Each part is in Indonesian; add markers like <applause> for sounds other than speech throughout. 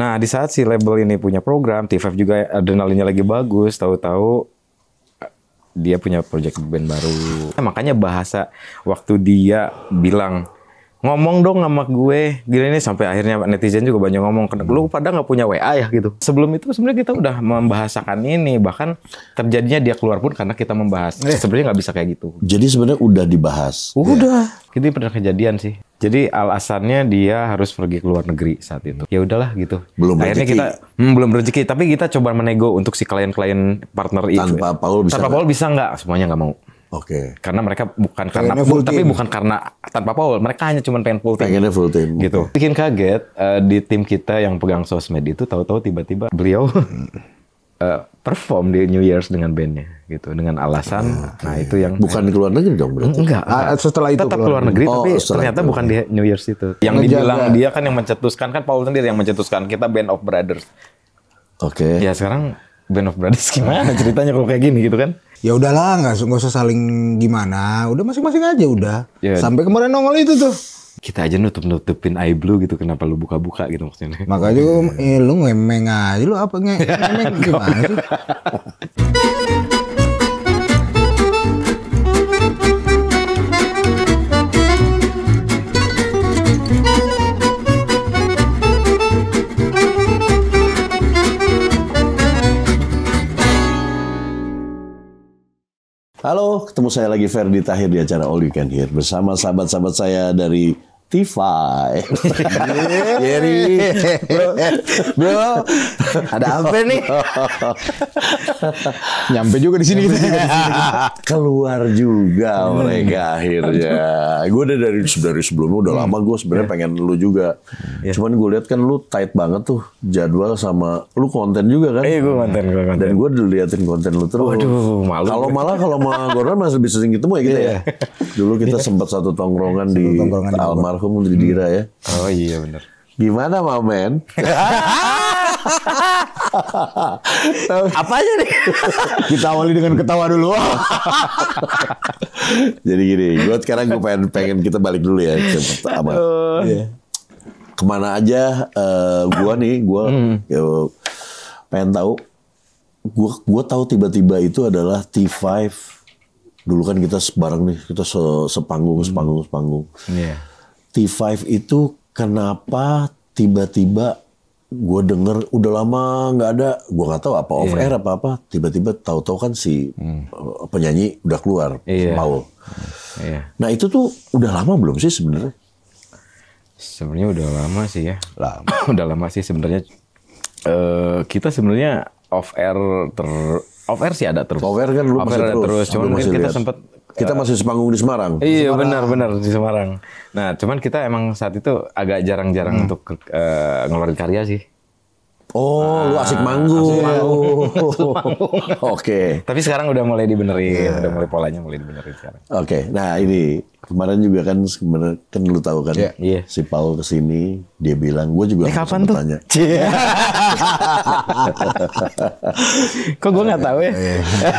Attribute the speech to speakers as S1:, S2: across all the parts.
S1: Nah, di saat si label ini punya program, T5 juga adrenalinnya lagi bagus, tahu-tahu dia punya project band baru. Nah, makanya bahasa waktu dia bilang ngomong dong sama gue gila ini sampai akhirnya netizen juga banyak ngomong lu pada nggak punya WA ya gitu sebelum itu sebenarnya kita udah membahasakan ini bahkan terjadinya dia keluar pun karena kita membahas eh. sebenarnya nggak bisa kayak gitu
S2: jadi sebenarnya udah dibahas udah
S1: ya. itu pernah kejadian sih jadi alasannya dia harus pergi ke luar negeri saat itu ya udahlah gitu belum akhirnya rezeki. kita hmm, belum rezeki tapi kita coba menego untuk si klien-klien partner itu tanpa ya. Paul bisa tanpa Paul bisa nggak semuanya nggak mau Oke. Okay. Karena mereka bukan karena full, tapi tapi bukan karena tanpa Paul, mereka hanya cuma pengen full team. Pengennya full team. Gitu. Bikin kaget uh, di tim kita yang pegang sosmed itu tahu-tahu tiba-tiba beliau uh, <laughs> perform di New Year's dengan bandnya gitu dengan alasan. Ah, okay. Nah itu yang bukan di luar negeri dong
S3: berarti. Enggak. Ah, setelah itu tetap keluar
S1: negeri oh, tapi ternyata itu. bukan di New Year's itu. Yang Menjaga. dibilang dia kan yang mencetuskan kan Paul sendiri yang mencetuskan kita Band of Brothers. Oke. Okay. Ya sekarang Band of Brothers gimana <laughs> ceritanya kalau kayak
S3: gini gitu kan? ya udahlah nggak nggak usah saling gimana udah masing-masing aja udah ya. sampai kemarin nongol itu tuh kita aja nutup
S1: nutupin eye blue gitu kenapa lu buka buka gitu maksudnya
S3: makanya lu, eh, lu ngemeng aja lu apa nge ngemeng gimana sih <laughs>
S2: Halo, ketemu saya lagi Ferdi Tahir di acara All You Can Hear bersama sahabat-sahabat saya dari Spotify. <laughs> Iya. Jerry, bro, bro, ada apa nih? Nyampe juga di sini Keluar juga mereka akhirnya. Gue udah dari dari sebelumnya udah lama gue sebenarnya yeah. pengen lu juga. Yeah. Cuman gue lihat kan lu tight banget tuh jadwal sama lu konten juga kan? Iya eh, gue konten, gue konten. Dan gue udah liatin konten lu terus. Waduh, malu. Kalau malah kalau sama Gordon masih bisa sering ketemu ya kita yeah. ya. Iya. Dulu kita yeah. sempat satu tongkrongan satu di Almar almarhum Menteri hmm. Dira ya. Oh iya benar. Gimana men? <laughs> Apa aja nih? Kita awali dengan ketawa dulu. <laughs> Jadi gini, gue sekarang gue pengen, pengen kita balik dulu ya ke pertama. Iya. Kemana aja uh, eh, gue nih, gue hmm. ya, pengen tahu. Gue gue tahu tiba-tiba itu adalah T5. Dulu kan kita bareng nih, kita se sepanggung, sepanggung, sepanggung. Yeah T5 itu kenapa tiba-tiba gue denger udah lama nggak ada gue nggak tahu apa off yeah. air apa apa tiba-tiba tahu-tahu kan si hmm. Eh, penyanyi udah keluar yeah. Paul yeah. nah itu tuh udah lama belum sih sebenarnya sebenarnya udah lama sih ya lama. <laughs> udah lama sih sebenarnya
S1: uh, kita sebenarnya off air ter off air sih ada terus off air kan lu off air ada terus, terus. cuman mungkin kita sempat
S2: kita masih sepanggung di Semarang. Iya benar-benar
S1: di Semarang. Nah cuman kita emang saat itu agak jarang-jarang hmm. untuk uh, ngeluarin karya sih.
S2: Oh, ah, lu asik manggung. manggung. <laughs> Oke. Okay. Tapi sekarang udah mulai dibenerin, yeah. udah mulai polanya mulai dibenerin sekarang. Oke. Okay. Nah, ini kemarin juga kan sebenarnya kan lu tahu kan yeah. Yeah. si Paul kesini dia bilang gue juga eh, kapan tuh? tanya <laughs> kok gue nggak tahu ya iya, iya.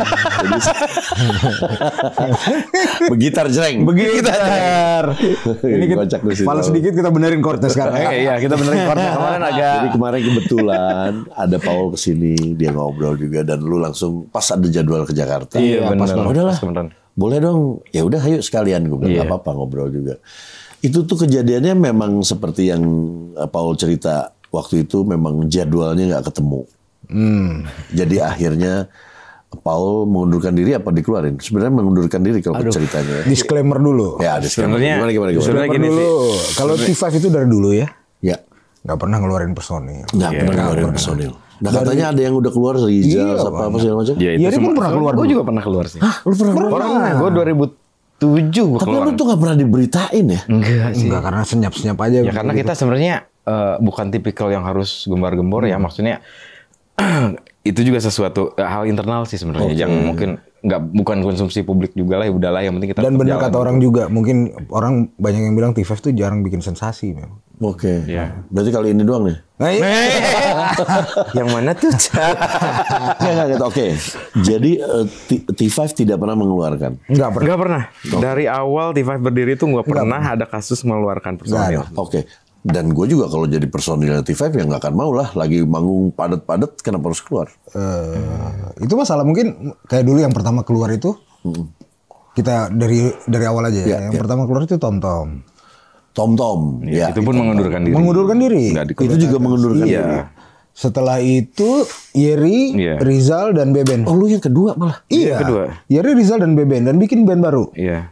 S3: begitar jreng begitar ini kita malah sedikit kita benerin chordnya sekarang ya <laughs> iya kita benerin chordnya <laughs> kemarin aja. jadi kemarin
S2: kebetulan ada Paul kesini dia ngobrol juga dan lu langsung pas ada jadwal ke Jakarta iya pas benar udahlah boleh dong ya udah ayo sekalian gue bilang yeah. apa apa ngobrol juga itu tuh kejadiannya memang seperti yang eh, Paul cerita waktu itu memang jadwalnya nggak ketemu hmm. jadi akhirnya Paul mengundurkan diri apa dikeluarin? Sebenarnya mengundurkan diri kalau Aduh, ceritanya.
S3: Disclaimer dulu. Ya, disclaimer. gimana, gimana, gimana? Disclaimer gini dulu. Kalau T5 itu dari dulu ya? Ya. Nggak pernah ngeluarin personil.
S2: Nggak ya, pernah ngeluarin personil. Nah, dari, katanya ada yang udah keluar Rizal iya, apa apa segala macam. Iya, itu iya, pun pernah keluar. Gue juga pernah keluar sih. Hah, lu pernah, pernah. keluar? Pernah. Gue 2007 Tapi keluar. lu tuh gak pernah diberitain
S3: ya? Enggak sih. Enggak karena senyap-senyap aja. Ya karena kita
S1: sebenarnya uh, bukan tipikal yang harus gembar-gembor ya hmm. maksudnya <clears throat> itu juga sesuatu eh, hal internal sih sebenarnya okay. yang mungkin nggak bukan konsumsi publik juga lah ya udahlah yang penting kita dan benar kata gitu. orang
S3: juga mungkin orang banyak yang bilang T5 tuh jarang bikin sensasi memang Oke. Okay. Ya. Berarti kali ini doang nih.
S2: <laughs> yang mana tuh? <laughs> Oke. Okay. Jadi eh, T5 tidak pernah mengeluarkan.
S1: Enggak pernah. Enggak pernah.
S2: Dari awal T5 berdiri tuh enggak pernah, pernah ada kasus mengeluarkan personil. Oke. Okay. Dan gue juga kalau jadi personil T5 ya nggak akan mau lah. Lagi manggung padat-padat kenapa harus keluar?
S3: Uh, itu masalah mungkin kayak dulu yang pertama keluar itu. Hmm. Kita dari dari awal aja ya. ya. Yang ya. pertama keluar itu Tom Tom. Tom Ya, ya, itu pun mengundurkan diri. Mengundurkan diri. Itu juga mengundurkan iya. diri. Setelah itu Yeri, yeah. Rizal dan Beben. Oh, lu yang kedua malah. Iya. Yang kedua. Yeri, Rizal dan Beben dan bikin band baru. Iya.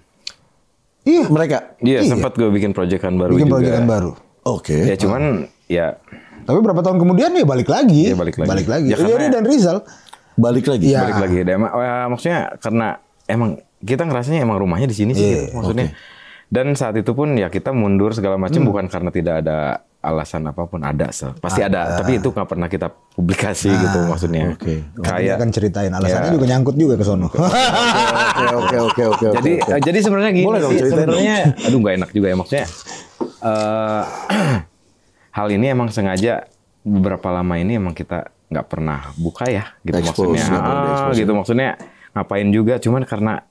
S3: Iya, mereka.
S1: Iya, iya. sempat gue bikin proyekan baru bikin juga. Bikin proyekan baru. Oke. Okay. Ya cuman hmm. ya Tapi berapa tahun kemudian ya balik lagi. Ya, balik lagi. Balik lagi. Ya, Yeri dan Rizal balik lagi. Ya. Balik lagi. Dan, oh, ya, maksudnya karena emang kita ngerasanya emang rumahnya di sini sih yeah, gitu. maksudnya. Okay dan saat itu pun ya kita mundur segala macam hmm. bukan karena tidak ada alasan apapun ada so. pasti ada, ada. tapi itu nggak pernah kita publikasi nah, gitu maksudnya okay. kayak
S3: akan ceritain alasannya ya. juga nyangkut juga ke sono
S2: oke oke oke jadi okay. Eh, jadi sebenarnya gini Boleh sih sebenarnya
S1: aduh nggak enak juga ya maksudnya uh, <clears throat> hal ini emang sengaja beberapa lama ini emang kita nggak pernah buka ya gitu expose, maksudnya ah, gitu maksudnya ngapain juga cuman karena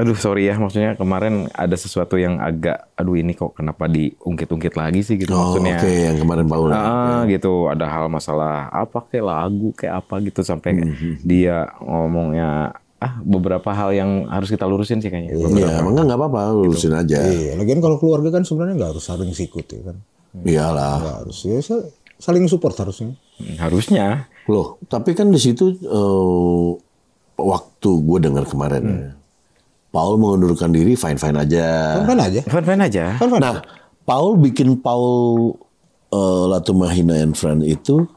S1: aduh sorry ya maksudnya kemarin ada sesuatu yang agak aduh ini kok kenapa diungkit-ungkit lagi sih gitu oh, maksudnya oke okay, yang kemarin Paula ya, ah, ya. gitu ada hal masalah apa kayak lagu kayak apa gitu sampai mm-hmm. dia ngomongnya ah beberapa hal yang harus kita lurusin sih kayaknya iya
S2: enggak nggak apa-apa gitu. lurusin gitu. aja iya lagian
S3: kalau keluarga kan sebenarnya nggak harus saling sikut ya kan iyalah nggak harus ya saling support harusnya
S2: hmm, harusnya loh tapi kan di situ uh, waktu gue dengar kemarin hmm. Ya, Paul mengundurkan diri fine fine aja. Fine fine aja. Fine fine aja. Fine -fine. Nah, Paul bikin Paul uh, Latumahina and Friend itu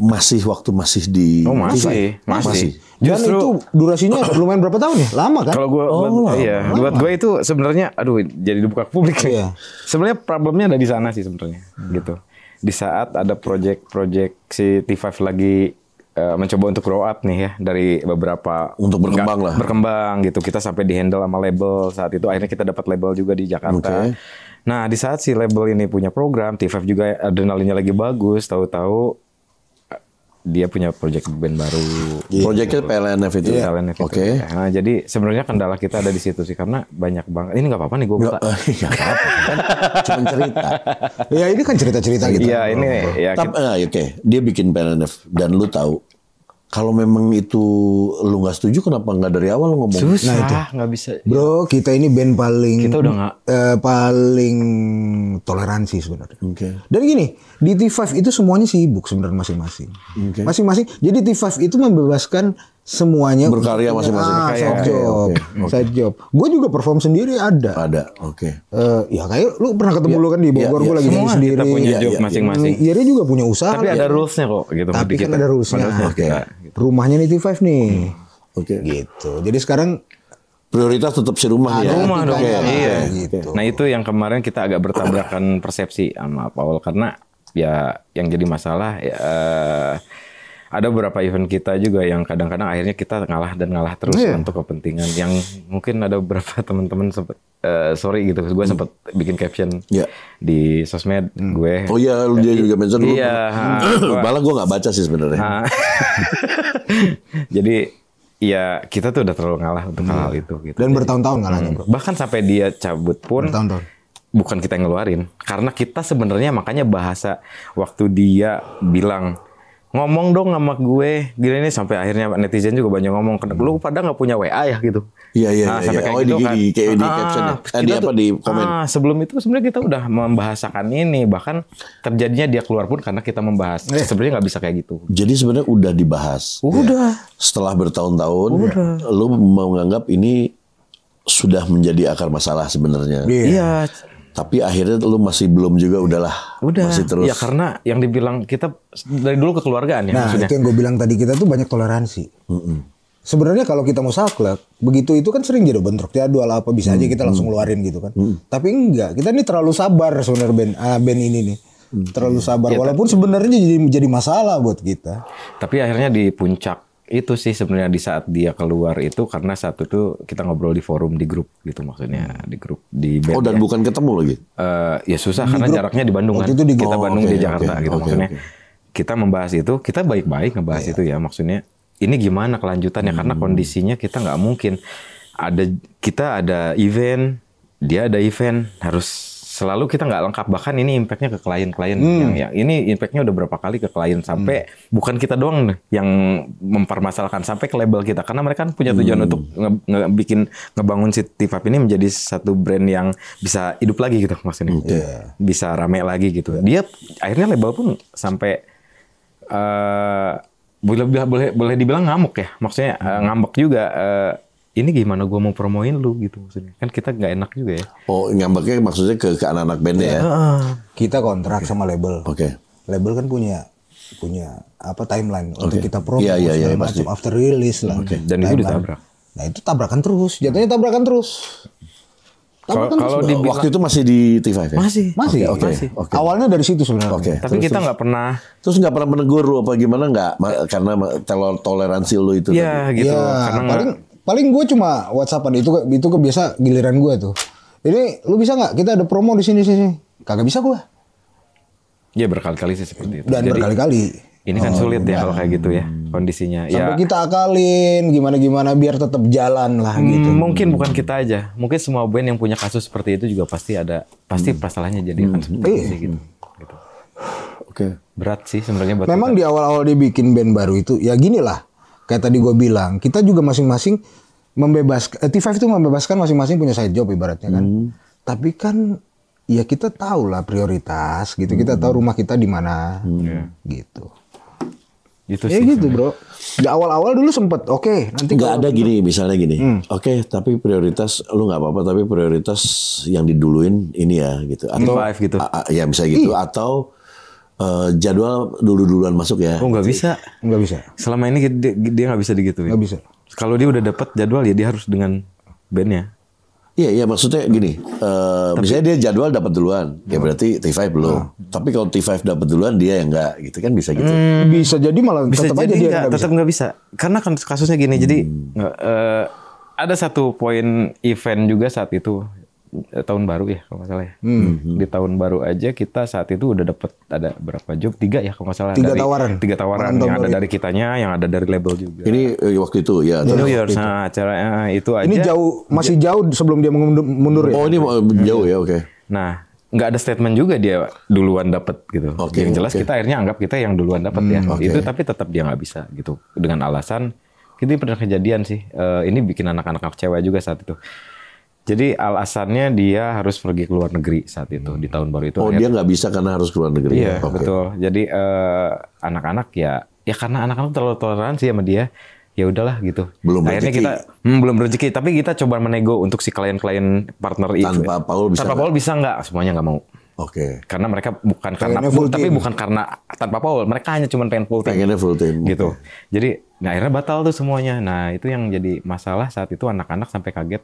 S2: masih waktu masih di Oh masih TV. masih, masih. Dan Justru, itu
S3: durasinya <coughs> lumayan berapa tahun ya? Lama kan? Kalau gua oh, buat, iya, lama. buat gue
S2: itu sebenarnya aduh
S1: jadi dibuka ke publik Iya. Sebenarnya problemnya ada di sana sih sebenarnya hmm. gitu. Di saat ada project-project si T5 lagi uh, mencoba untuk grow up nih ya dari beberapa untuk berkembang lah berkembang gitu kita sampai di handle sama label saat itu akhirnya kita dapat label juga di Jakarta okay. nah di saat si label ini punya program TFF juga adrenalinnya lagi bagus tahu-tahu dia punya project band baru. Yeah. Gitu. Projectnya gitu. PLNF itu. Yeah. Iya, PLNF Oke. Okay. Nah, jadi sebenarnya kendala kita ada di situ sih karena banyak banget. Ini nggak apa-apa nih gue buka. <laughs> Nggak
S2: apa-apa.
S3: cuma cerita. Ya ini kan cerita-cerita gitu. Iya ini. Ya, Tapi, kita...
S2: Ah, oke. Okay. Dia bikin PLNF dan lu tahu kalau memang itu lu nggak setuju kenapa nggak dari awal lu ngomong susah nah, nggak
S3: gak bisa bro kita ini band paling kita udah gak... uh, eh, paling toleransi sebenarnya okay. dan gini di T5 itu semuanya sibuk sebenarnya masing-masing okay. masing-masing jadi T5 itu membebaskan semuanya berkarya ah, masing-masing ah, kayak side job, okay, okay. side job. Gue juga perform sendiri ada. Ada, oke. Okay. Uh, eh, ya kayak lu pernah ketemu ya, lu kan di ya, Bogor, ya, gue ya. lagi Semua sendiri. Semua punya ya, job ya, masing-masing. Ya, dia juga punya usaha. Tapi kan? ada rulesnya
S1: kok gitu. Tapi kan ada rulesnya Oke. Okay.
S3: Rumahnya T5 nih. Oke. Okay. Gitu. Jadi sekarang prioritas tetap si rumah ya. Rumah dong. Iya. Gitu.
S1: Nah itu yang kemarin kita agak bertabrakan persepsi sama Paul karena ya yang jadi masalah ya. Uh, ada beberapa event kita juga yang kadang-kadang akhirnya kita ngalah dan ngalah terus yeah. untuk kepentingan yang mungkin ada beberapa <laughs> teman-teman sempat uh, eh, sorry gitu gue sempat bikin caption yeah. di sosmed hmm. gue oh iya lu dia juga mention iya hmm. malah gue nggak baca sih sebenarnya ah. <laughs> jadi ya kita tuh udah terlalu ngalah untuk hmm. hal itu gitu dan bertahun-tahun ngalahnya hmm. bro bahkan sampai dia cabut pun bertahun-tahun bukan kita yang ngeluarin karena kita sebenarnya makanya bahasa waktu dia bilang ngomong dong sama gue gila ini sampai akhirnya netizen juga banyak ngomong lu pada nggak punya WA ya gitu iya iya nah, iya, sampai iya. kayak oh, gitu di, kan di, kayak di ah, caption ya. eh, di apa di komen ah, sebelum itu sebenarnya kita udah membahasakan ini bahkan terjadinya dia keluar pun karena kita membahas
S2: eh. sebenarnya nggak bisa kayak gitu jadi sebenarnya udah dibahas udah ya. setelah bertahun-tahun lu menganggap ini sudah menjadi akar masalah sebenarnya iya yeah. yeah tapi akhirnya lu masih belum juga udahlah udah masih terus ya karena yang dibilang kita dari dulu kekeluargaan ya nah maksudnya. itu yang
S3: gue bilang tadi kita tuh banyak toleransi mm -hmm. sebenarnya kalau kita mau saklek begitu itu kan sering jadi bentrok dua apa bisa aja kita langsung ngeluarin gitu kan mm -hmm. tapi enggak kita ini terlalu sabar sebenarnya band ah, band ini nih terlalu sabar ya, walaupun sebenarnya jadi jadi masalah buat kita
S1: tapi akhirnya di puncak itu sih sebenarnya di saat dia keluar itu karena satu itu kita ngobrol di forum di grup gitu maksudnya di grup di band Oh dan ya. bukan ketemu lagi? Uh, ya susah di karena grup? jaraknya di Bandung oh, kan. di kita oh, Bandung okay, di Jakarta okay, gitu okay, maksudnya. Okay. Kita membahas itu kita baik-baik ngebahas yeah. itu ya maksudnya ini gimana kelanjutannya hmm. karena kondisinya kita nggak mungkin ada kita ada event dia ada event harus selalu kita nggak lengkap bahkan ini impactnya ke klien-klien hmm. yang, yang ini impactnya udah berapa kali ke klien sampai hmm. bukan kita doang yang mempermasalahkan sampai ke label kita karena mereka kan punya tujuan hmm. untuk nge, nge bikin ngebangun si Tifap ini menjadi satu brand yang bisa hidup lagi gitu maksudnya yeah. bisa rame lagi gitu dia akhirnya label pun sampai uh, boleh boleh boleh dibilang ngamuk ya maksudnya hmm. ngambek juga uh, ini gimana gue mau promoin lu gitu maksudnya kan kita nggak enak juga ya oh ngambeknya
S2: maksudnya ke ke anak-anak band ya iya,
S3: kita kontrak
S2: okay. sama label oke okay.
S3: label kan punya punya apa timeline okay. untuk kita promosi yeah, yeah, yeah, macam pasti. after release lah okay. dan timeline. itu ditabrak nah itu tabrakan terus jatuhnya tabrakan terus kalau di waktu itu
S2: masih di T5 ya? Masih. Masih. Oke. Okay, okay, okay. Awalnya dari situ sebenarnya. Oke. Okay, Tapi terus, kita nggak pernah terus nggak pernah menegur lu apa gimana nggak karena toleransi lu itu. Iya gitu. Ya, karena paling gak,
S3: paling gue cuma whatsappan itu itu kebiasa giliran gue tuh ini lu bisa nggak kita ada promo di sini sini kagak bisa gue
S1: ya berkali-kali sih seperti itu dan berkali-kali ini kan oh, sulit ya iya. kalau kayak gitu ya kondisinya. Ya. Sampai ya,
S3: kita akalin gimana-gimana biar tetap jalan lah hmm, gitu. Mungkin bukan
S1: kita aja, mungkin semua band yang punya kasus seperti itu juga pasti ada, pasti hmm. masalahnya jadi akan hmm. seperti hmm. itu iya. gitu. gitu. Oke. Okay. Berat sih sebenarnya buat. Memang
S3: kita. di awal-awal dibikin band baru itu ya gini lah. Kayak tadi gue bilang, kita juga masing-masing membebaskan eh, T5 itu membebaskan masing-masing punya side job ibaratnya kan. Hmm. Tapi kan ya kita tahu lah prioritas gitu. Hmm. Kita tahu rumah kita di mana. Hmm. Iya. Gitu.
S2: Itu ya sih. Ya gitu, Bro. Di awal-awal dulu sempet oke, okay, nanti nggak ada gini gitu. misalnya gini. Hmm. Oke, okay, tapi prioritas lu nggak apa-apa tapi prioritas yang diduluin ini ya gitu. Atau T5 gitu. ya bisa gitu Ih. Iya. atau Uh, jadwal dulu-duluan masuk ya. Oh nggak bisa, nggak bisa. Selama ini dia nggak bisa digituin. Nggak bisa. Kalau dia udah dapat jadwal ya dia harus dengan bandnya. Iya iya maksudnya gini, uh, Tapi, misalnya dia jadwal dapat duluan, ya hmm. berarti T5 belum. Uh. Tapi kalau T5 dapat duluan dia yang enggak gitu kan bisa gitu. Hmm.
S3: bisa jadi malah bisa tetap jadi aja dia enggak, tetap
S2: nggak bisa. Karena kan kasusnya gini, hmm. jadi uh,
S1: eh, ada satu poin event juga saat itu Eh, tahun baru ya kalau nggak salah ya. Hmm. hmm. Di tahun baru aja kita saat itu udah dapet ada berapa job tiga ya kalau nggak salah. Tiga dari, tawaran. Tiga tawaran Mantan yang ada dari kitanya, yang ada dari label juga. Ini eh, waktu itu ya. New Year's nah, acaranya eh, itu aja. Ini jauh
S3: masih jauh sebelum dia mundur, mundur oh, ya. Oh ini eh,
S1: hmm. jauh ya oke. Okay. Nah nggak ada statement juga dia duluan dapat gitu. Okay, yang jelas okay. kita akhirnya anggap kita yang duluan dapat ya. hmm, ya. Okay. Itu tapi tetap dia nggak bisa gitu dengan alasan. Ini pernah kejadian sih. Uh, ini bikin anak-anak kecewa juga saat itu jadi alasannya dia harus pergi ke luar negeri saat itu di tahun baru itu. Oh dia nggak
S2: bisa karena harus ke luar negeri. Iya ya? okay. betul.
S1: Jadi eh, anak-anak uh, ya ya karena anak-anak terlalu toleransi sama dia ya udahlah gitu. Belum akhirnya rezeki. kita hmm, belum rezeki, tapi kita coba menego untuk si klien-klien partner itu. tanpa itu. Paul bisa tanpa Paul bisa nggak? Semuanya nggak mau. Oke. Okay. Karena mereka bukan karena full tapi bukan karena tanpa Paul, mereka hanya cuma pengen full team. Pengennya full team. Gitu. Okay. Jadi nah akhirnya batal tuh semuanya. Nah, itu yang jadi masalah saat itu anak-anak sampai kaget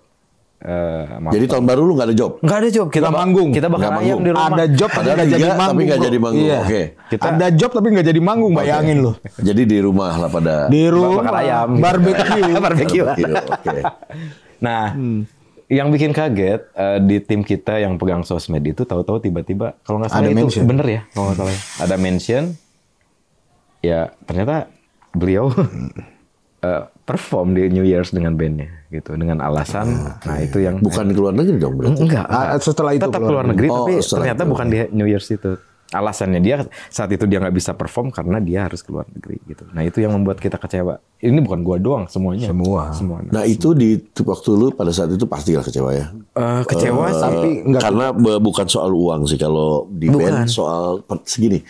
S1: Uh, jadi tahun
S2: baru lu gak ada job? Gak ada job. Kita gak manggung. Kita bakal ayam di rumah. Ada job tapi jadi manggung. Tapi gak jadi manggung. Iya. Oke. Kita...
S3: Ada job tapi gak jadi manggung. Okay. Bayangin loh.
S2: Jadi di rumah lah
S3: pada. Di rumah. Bakal ayam. <laughs> Barbecue. barbecue. Oke.
S1: Nah, hmm. yang bikin kaget uh, di tim kita yang pegang sosmed itu tahu-tahu tiba-tiba kalau nggak salah itu mention. bener ya kalau nggak salah ya. ada mention. Ya ternyata beliau hmm uh, perform di New Year's dengan bandnya gitu dengan alasan ah, okay. nah itu yang bukan di luar negeri dong berarti enggak,
S3: ah, setelah itu tetap keluar negeri oh, tapi ternyata itu. bukan di
S1: New Year's itu alasannya dia saat itu dia nggak bisa perform karena dia harus keluar negeri gitu nah itu yang membuat kita kecewa ini bukan gua doang semuanya semua semua
S2: nah, nah itu di waktu lu pada saat itu pasti lah kecewa ya uh, kecewa uh, tapi enggak karena bukan soal uang sih kalau di bukan. band soal segini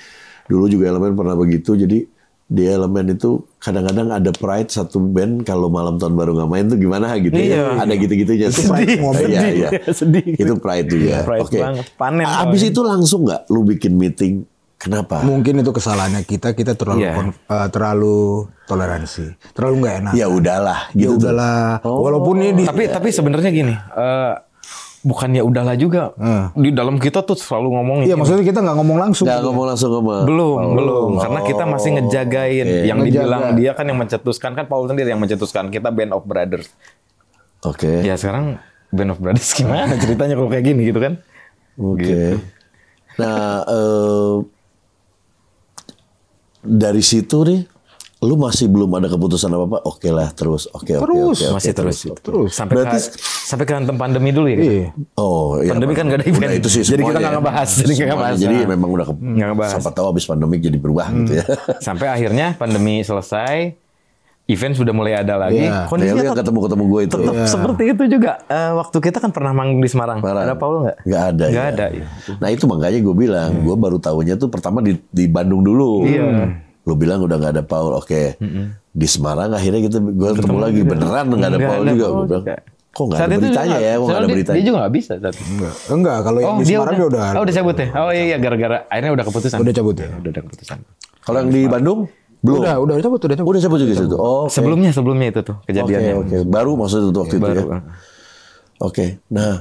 S2: dulu juga elemen pernah begitu jadi di elemen itu kadang-kadang ada pride satu band kalau malam tahun baru nggak main tuh gimana gitu ya? iya, ya ada gitu-gitunya itu pride iya, sedih, iya, iya. <laughs> sedih itu pride juga iya, pride oke panen abis itu langsung nggak lu bikin meeting kenapa mungkin itu kesalahannya kita
S3: kita terlalu yeah. Iya. uh, terlalu toleransi terlalu nggak enak ya udahlah ya gitu ya udahlah oh. walaupun
S1: ini tapi ya, tapi sebenarnya gini uh, bukannya udahlah juga. Hmm. Di dalam kita tuh selalu ngomong. Iya, maksudnya
S3: kita nggak ngomong langsung. Nggak ngomong langsung sama. Belum, oh, belum. Karena
S1: kita masih ngejagain. okay. Iya. Yang Ngejaga. dibilang dia kan yang mencetuskan kan Paul sendiri yang mencetuskan kita Band of Brothers. Oke. Okay. Ya sekarang Band of Brothers gimana <laughs> ceritanya kalau kayak gini gitu kan?
S2: Oke. Okay. Gitu. Nah, uh, dari situ nih lu masih belum ada keputusan apa apa oke lah terus oke okay, oke okay, okay, masih okay, terus terus,
S1: terus. sampai Berarti, ke, sampai ke pandemi dulu ya iya.
S2: oh iya, pandemi kan gak ada event itu sih jadi kita nggak ngebahas jadi nggak ngebahas jadi memang udah hmm, nggak ngebahas. Sampai tahu abis pandemi jadi berubah hmm. gitu ya <laughs> sampai
S1: akhirnya pandemi selesai event sudah mulai ada lagi yeah. kondisinya tetap
S2: ketemu ketemu gue itu tetap yeah. seperti itu juga uh, waktu kita kan pernah manggung di Semarang Marang. ada Paul nggak nggak ada nggak ya. ada iya. nah itu makanya gue bilang hmm. gue baru tahunya tuh pertama di di Bandung dulu yeah lu bilang udah nggak ada Paul oke okay. mm -hmm. di Semarang akhirnya kita gue ketemu lagi beneran nggak ada Paul juga gue bilang kok nggak ada beritanya ya kok nggak ada beritanya dia juga nggak
S1: bisa tapi enggak enggak kalau yang oh, di Semarang dia udah oh udah cabut ya oh iya gara-gara akhirnya udah keputusan udah cabut ya udah ada keputusan kalau yang
S2: di Bandung belum. Udah, udah cabut, udah cabut. Udah cabut juga itu. Oh, sebelumnya sebelumnya itu tuh kejadiannya. Oke, oke. baru maksud itu waktu iya, itu ya. Ah. Oke. Nah,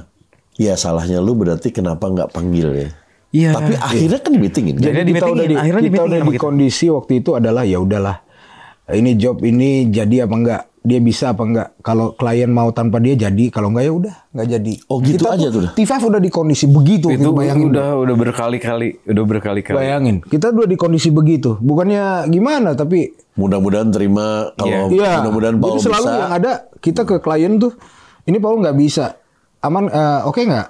S2: ya salahnya lu berarti kenapa nggak panggil ya? Iya. Tapi iya. akhirnya kan dimitingin. Jadi, kan? Jadi kita udah di, akhirnya kita udah di kondisi
S3: waktu itu adalah ya udahlah. Ini job ini jadi apa enggak? Dia bisa apa enggak? Kalau klien mau tanpa dia jadi, kalau enggak ya udah enggak jadi. Oh gitu kita aja tuh. Tifa udah di kondisi begitu. Itu bayangin. Udah udah
S1: berkali-kali, udah berkali-kali. Bayangin,
S3: kita udah di kondisi begitu. Bukannya gimana tapi mudah-mudahan terima kalau yeah. mudah-mudahan iya. Paul jadi selalu bisa. yang ada kita ke klien tuh ini Paul nggak bisa aman uh, oke okay nggak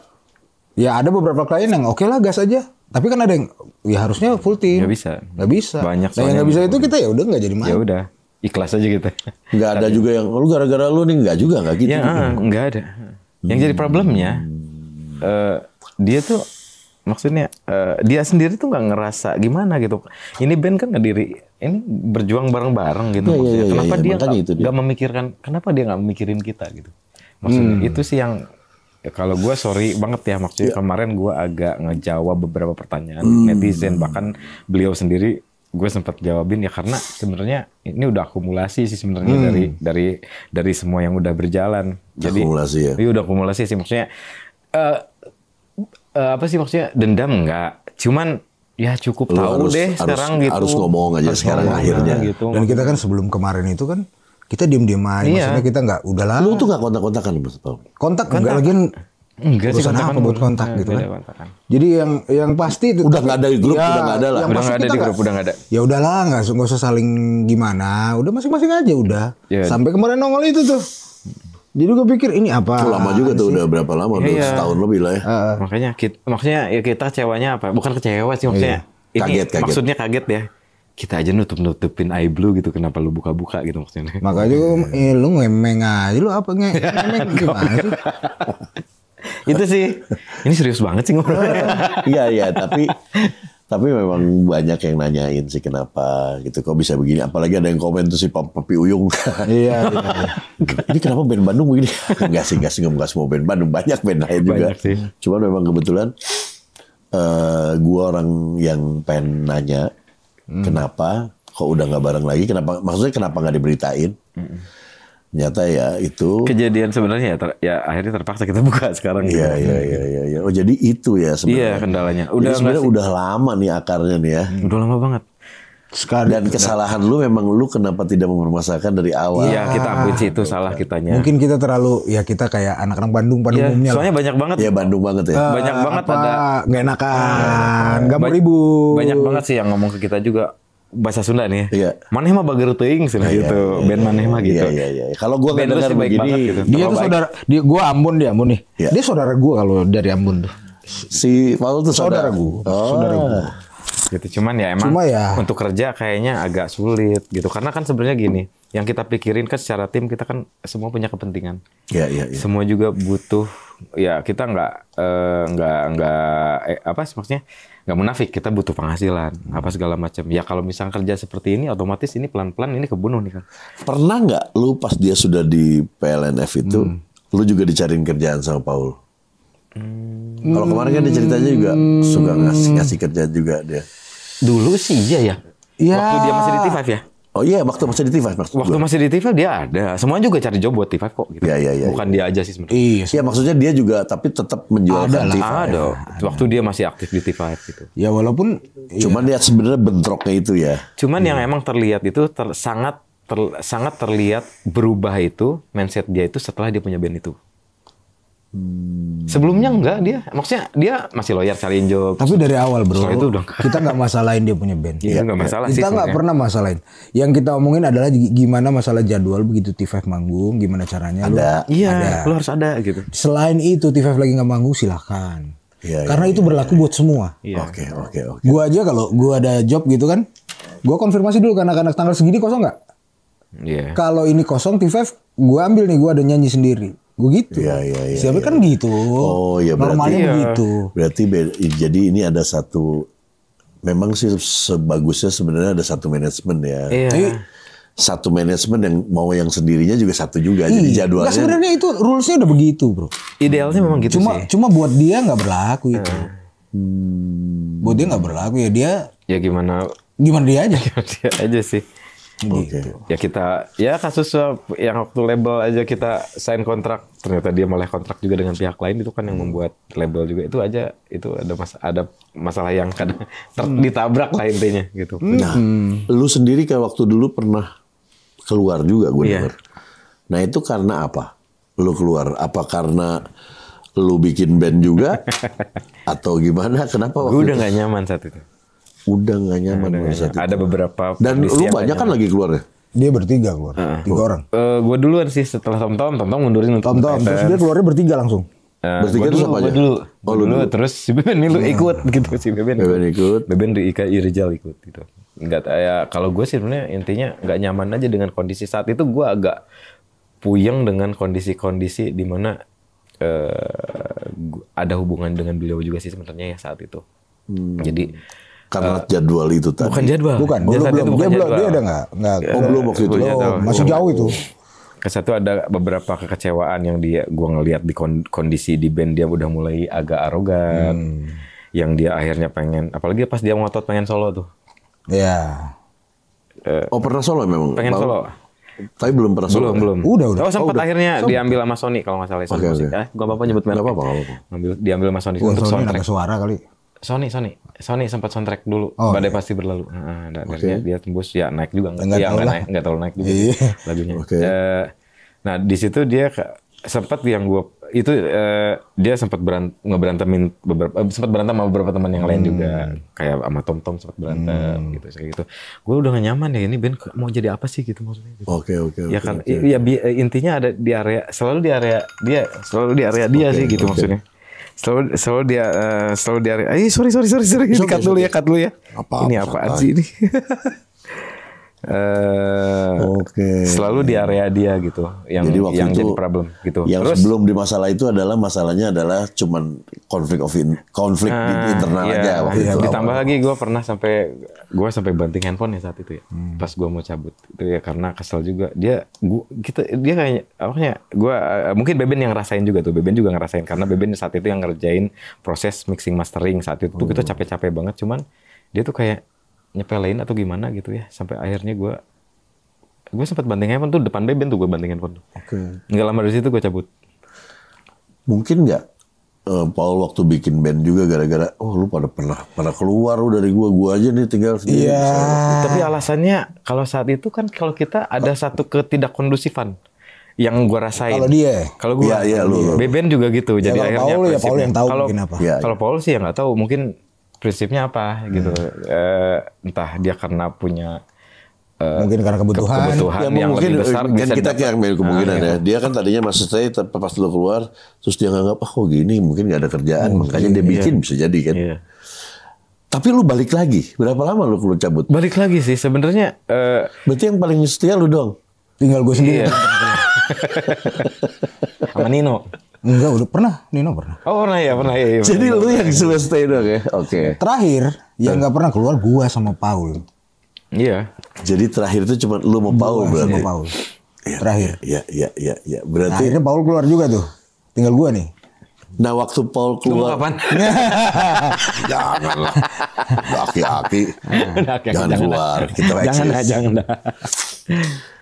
S3: Ya ada beberapa klien yang oke okay lah gas aja. Tapi kan ada yang ya harusnya full team Gak bisa. Gak bisa. Banyak nah, yang gak bisa itu kita ya udah nggak jadi main. Ya udah ikhlas aja kita. Gak ada juga yang lu gara-gara lu
S1: nih nggak juga nggak gitu. Ya gitu. Ah, nggak ada. Yang jadi problemnya uh, dia tuh maksudnya uh, dia sendiri tuh nggak ngerasa gimana gitu. Ini band kan diri ini berjuang bareng-bareng gitu ya, maksudnya. Ya, ya, kenapa ya, dia nggak memikirkan kenapa dia nggak memikirin kita gitu.
S2: Maksudnya hmm. itu
S1: sih yang Ya, kalau gue sorry banget ya maksudnya yeah. kemarin gue agak ngejawab beberapa pertanyaan hmm. netizen bahkan beliau sendiri gue sempat jawabin ya karena sebenarnya ini udah akumulasi sih sebenarnya hmm. dari dari dari semua yang udah berjalan. Jadi akumulasi ya. Iya udah akumulasi sih maksudnya uh, uh, apa sih maksudnya dendam nggak Cuman ya cukup Lu tahu harus, deh harus, sekarang gitu harus ngomong aja harus sekarang ngomong akhirnya gitu. dan
S3: kita kan sebelum kemarin itu kan kita diem-diem aja. Iya. Maksudnya kita nggak udah lalu Lu tuh nggak kontak-kontakan maksud kan Kontak enggak lagi Enggak sih kontak apa buat kontak gitu kan. Kontakan. Jadi yang yang pasti itu udah nggak ada di grup, ya, udah nggak ada lah. Udah nggak ada di grup, udah nggak ada. Ya udahlah, nggak usah nggak usah saling gimana. Udah masing-masing aja udah. Ya. Sampai kemarin nongol itu tuh. Jadi gue pikir ini apa? lama juga sih? tuh udah
S2: berapa lama? udah ya. setahun lebih lah ya. Uh, makanya kita,
S1: maksudnya ya kita cewanya apa? Bukan kecewa sih maksudnya. Iya. Kaget, ini, kaget. Maksudnya kaget ya kita aja nutup nutupin eye blue gitu kenapa lu buka buka gitu maksudnya <laughs> makanya
S3: lu, eh, lu ngemeng aja
S2: lu apa nge <laughs> ngemeng gimana sih itu sih ini serius banget sih ngobrol <laughs> iya iya tapi tapi memang banyak yang nanyain sih kenapa gitu kok bisa begini apalagi ada yang komen tuh si Papi Uyung iya, iya, iya. ini kenapa band Bandung begini enggak sih enggak sih enggak semua band Bandung banyak band lain juga banyak sih. cuman memang kebetulan uh, gua orang yang pengen nanya Hmm. Kenapa? Kok udah nggak bareng lagi? Kenapa? Maksudnya kenapa nggak diberitain? Hmm. Nyata ya itu kejadian
S1: sebenarnya ya, ter, ya akhirnya terpaksa kita <laughs> buka sekarang. Gitu. Iya, iya iya iya
S2: iya. Oh jadi itu ya iya, sebenarnya. Iya kendalanya. Udah sebenarnya udah lama nih akarnya nih ya. Udah lama banget sekali. Dan kesalahan lu memang lu kenapa tidak mempermasalahkan dari awal? Iya, kita akui ah. itu salah kitanya. Mungkin
S3: kita terlalu ya kita kayak anak-anak Bandung pada ya, umumnya. Soalnya lah.
S2: banyak banget. Iya Bandung banget ya. Uh, banyak banget apa,
S3: ada nggak enakan, enggak mau
S1: ribu. Banyak banget sih yang ngomong ke kita juga bahasa Sunda nih ya. Iya. Maneh mah bager teuing sih nah iya, gitu. Iya, ben iya. maneh mah gitu. Iya iya iya. Kalau gua kan dengar begini, banget, gitu. dia tuh saudara
S3: dia gua Ambon dia Ambon nih. Iya. Dia saudara gua kalau dari Ambon tuh.
S2: Si Paul tuh saudara, saudara gua. Saudara oh. gua
S3: gitu cuman ya
S1: emang Cuma ya, untuk kerja kayaknya agak sulit gitu karena kan sebenarnya gini yang kita pikirin kan secara tim kita kan semua punya kepentingan ya, ya, ya. semua juga butuh ya kita nggak eh, nggak eh, apa maksudnya nggak munafik kita butuh penghasilan apa segala macam ya kalau misalnya kerja seperti ini otomatis ini pelan pelan ini kebunuh nih kan
S2: pernah nggak lu pas dia sudah di PLNF itu hmm. lu juga dicariin kerjaan sama Paul Hmm. Kalau kemarin kan dia ceritanya juga suka ngasih hmm. ngasih kerja juga dia. Dulu sih iya ya. ya. Waktu dia masih di T5 ya. Oh iya, waktu masih di T5 maksud
S1: Waktu gue. masih di T5 dia ada. Semua juga cari job buat T5
S2: kok gitu. Iya, iya, iya. Bukan ya. dia aja sih sebenarnya. Iya, iya, maksudnya dia juga tapi tetap menjual ada T5. ada. Waktu dia masih aktif di T5 gitu. Ya walaupun iya. cuman iya. dia sebenarnya bentroknya itu ya. Cuman
S1: iya. yang emang terlihat itu ter, sangat ter, sangat terlihat berubah itu mindset dia itu setelah dia punya band itu.
S3: Hmm. Sebelumnya enggak dia, maksudnya dia masih loyal cariin job. Tapi dari awal bro, so, itu udah. kita nggak masalahin dia punya band. Iya, nggak masalah kita nggak pernah masalahin. Yang kita omongin adalah gimana masalah jadwal begitu T5 manggung, gimana caranya ada. Lu, iya, ada. lu harus ada gitu. Selain itu T5 lagi nggak manggung silahkan. Iya, iya, Karena iya, itu iya, berlaku iya. buat semua.
S2: Iya. Oke oke oke.
S3: Gua aja kalau gua ada job gitu kan, gua konfirmasi dulu ke anak-anak tanggal segini kosong nggak? Iya. Yeah. Kalau ini kosong T5, gua ambil nih gua ada nyanyi sendiri Gue gitu. Iya, iya, iya. Siapa ya. kan gitu. Oh,
S2: iya Normalnya iya. begitu. Berarti jadi ini ada satu memang sih sebagusnya sebenarnya ada satu manajemen ya. Iya. Jadi, iya. satu manajemen yang mau yang sendirinya juga satu juga. Iya. Jadi jadwalnya. Nah, sebenarnya
S3: itu rulesnya udah begitu bro. Idealnya memang gitu cuma, sih. Cuma buat dia nggak berlaku itu. Iya. Hmm. Buat dia nggak berlaku ya dia. Ya gimana? Gimana dia aja. <laughs> Gimana
S1: dia aja sih. Gitu. Okay. Ya kita ya kasus eh, yang waktu label aja kita sign kontrak ternyata dia malah kontrak juga dengan pihak lain itu kan yang hmm. membuat label juga itu aja itu ada mas ada masalah yang kadang <laughs> hmm. ditabrak lah intinya gitu. Hmm. Nah,
S2: hmm. lu sendiri kayak waktu dulu pernah keluar juga gue yeah. Iya. Nah itu karena apa? Lu keluar apa karena lu bikin band juga <laughs> atau gimana? Kenapa? Gue udah nggak nyaman saat itu udah nggak nyaman udah, pada itu. Ada beberapa dan lu banyak kan lagi keluar ya?
S3: Dia bertiga keluar,
S2: uh, tiga orang. Uh, eh, gue duluan sih setelah Tom Tom,
S1: Tom Tom mundurin Tom Tom Tom. Terus dia
S3: keluarnya bertiga langsung.
S1: Uh, bertiga itu sama aja. Dulu, oh, dulu, dulu, terus si Beben ini lu hmm. ikut <laughs> gitu si Beben. Beben ikut. Beben di Ika Irjal ikut gitu. Enggak ya kalau gue sih sebenarnya intinya nggak nyaman aja dengan kondisi saat itu gue agak puyeng dengan kondisi-kondisi di mana uh, ada hubungan dengan beliau juga sih sebenarnya ya saat itu. Hmm. Jadi karena uh, jadwal itu tadi. Bukan jadwal. Bukan, dia belum, belum. Dia belum, dia ada nggak? Nggak, iya. oh belum waktu itu. Oh, masih jauh itu. kesatu satu ada beberapa kekecewaan yang dia gua ngelihat di kondisi di band dia udah mulai agak arogan. Hmm. Yang dia akhirnya pengen apalagi pas dia ngotot pengen solo tuh. Iya. Yeah. Uh, oh, pernah solo memang. Pengen solo. Tapi belum pernah solo. Belum, ya? belum. Udah, udah. Oh, sempat oh, akhirnya sempet. diambil sama Sony kalau nggak salah. Ya, oke, okay, oke. Eh, gua apa-apa nyebut merek. Enggak apa-apa, diambil sama Sony untuk Sony soundtrack. suara kali. Sony Sony Sony sempat soundtrack dulu oh, badai okay. Iya. pasti berlalu nah, okay. dia, dia tembus ya naik juga nggak ya, nggak naik nggak terlalu naik juga iya. lagunya okay. uh, eh, nah di situ dia sempat yang gue itu uh, dia sempat berant ngeberantemin beberapa uh, eh, sempat berantem sama beberapa teman yang lain juga hmm. kayak sama Tom Tom sempat berantem hmm. gitu kayak gitu gue udah gak nyaman ya ini band mau jadi apa sih gitu maksudnya gitu. oke okay, oke okay, ya okay, kan okay, ya intinya ada di area selalu di area dia selalu di area dia okay, sih gitu okay. maksudnya selalu selalu dia uh, selalu dia eh sorry sorry sorry sorry dikat ya, dulu ya kat dulu ya ini apa sih ini <laughs>
S2: Uh, Oke. Selalu di area dia gitu yang jadi waktu yang itu, jadi problem gitu. Yang Terus, sebelum di masalah itu adalah masalahnya adalah cuman konflik of in, konflik uh, di ah, internal iya, aja waktu iya, itu. Ditambah
S1: lagi gue pernah sampai gue sampai banting handphone ya saat itu ya. Hmm. Pas gue mau cabut itu ya karena kesel juga dia gua, kita dia kayak apa ya gue uh, mungkin Beben yang ngerasain juga tuh Beben juga ngerasain karena Beben saat itu yang ngerjain proses mixing mastering saat itu hmm. kita oh. capek-capek banget cuman dia tuh kayak nyepelein atau gimana gitu ya sampai akhirnya gue gue sempat banting handphone tuh depan beben tuh gue banting handphone. tuh Okay. Nggak lama dari situ gue cabut.
S2: Mungkin nggak uh, Paul waktu bikin band juga gara-gara oh lu pada pernah pada keluar lu dari gue gue aja nih tinggal sendiri. Iya.
S1: Yeah. Tapi alasannya kalau saat itu kan kalau kita ada satu ketidak kondusifan yang gue rasain. Kalau dia, kalau gue ya, ya, lu, Beben juga gitu. Ya, jadi akhirnya Paul ya Paul yang tahu kalau, mungkin iya, kalau iya. Paul sih yang nggak tahu, mungkin prinsipnya apa gitu hmm. eh, entah dia karena punya
S2: eh, mungkin karena kebutuhan, kebutuhan ya, yang mungkin lebih besar eh, kan kita yang kemungkinan ah, ya. ya dia kan tadinya maksud saya pas dulu keluar terus dia nganggap ah oh, gini mungkin gak ada kerjaan mungkin, hmm, makanya iya, dia bikin iya. bisa jadi kan iya. tapi lu balik lagi berapa lama lu perlu cabut balik lagi sih sebenarnya uh, berarti yang paling setia lu dong tinggal gue sendiri iya.
S3: <laughs> sama Nino Enggak, udah pernah. Nino pernah.
S1: Oh, pernah ya, pernah ya. Jadi lu yang sudah
S2: stay doang ya. Oke. Okay. Terakhir
S3: yang iya. nggak pernah keluar gua sama Paul.
S2: Iya. Jadi terakhir itu cuma lu sama Paul gua berarti. Sama Paul. Ya, terakhir. Iya, iya, iya, iya. Berarti nah,
S3: akhirnya Paul keluar juga tuh. Tinggal gua nih.
S2: Nah waktu Paul keluar kapan? Janganlah <laughs> Laki-laki Jangan keluar Kita Jangan lah jangan lah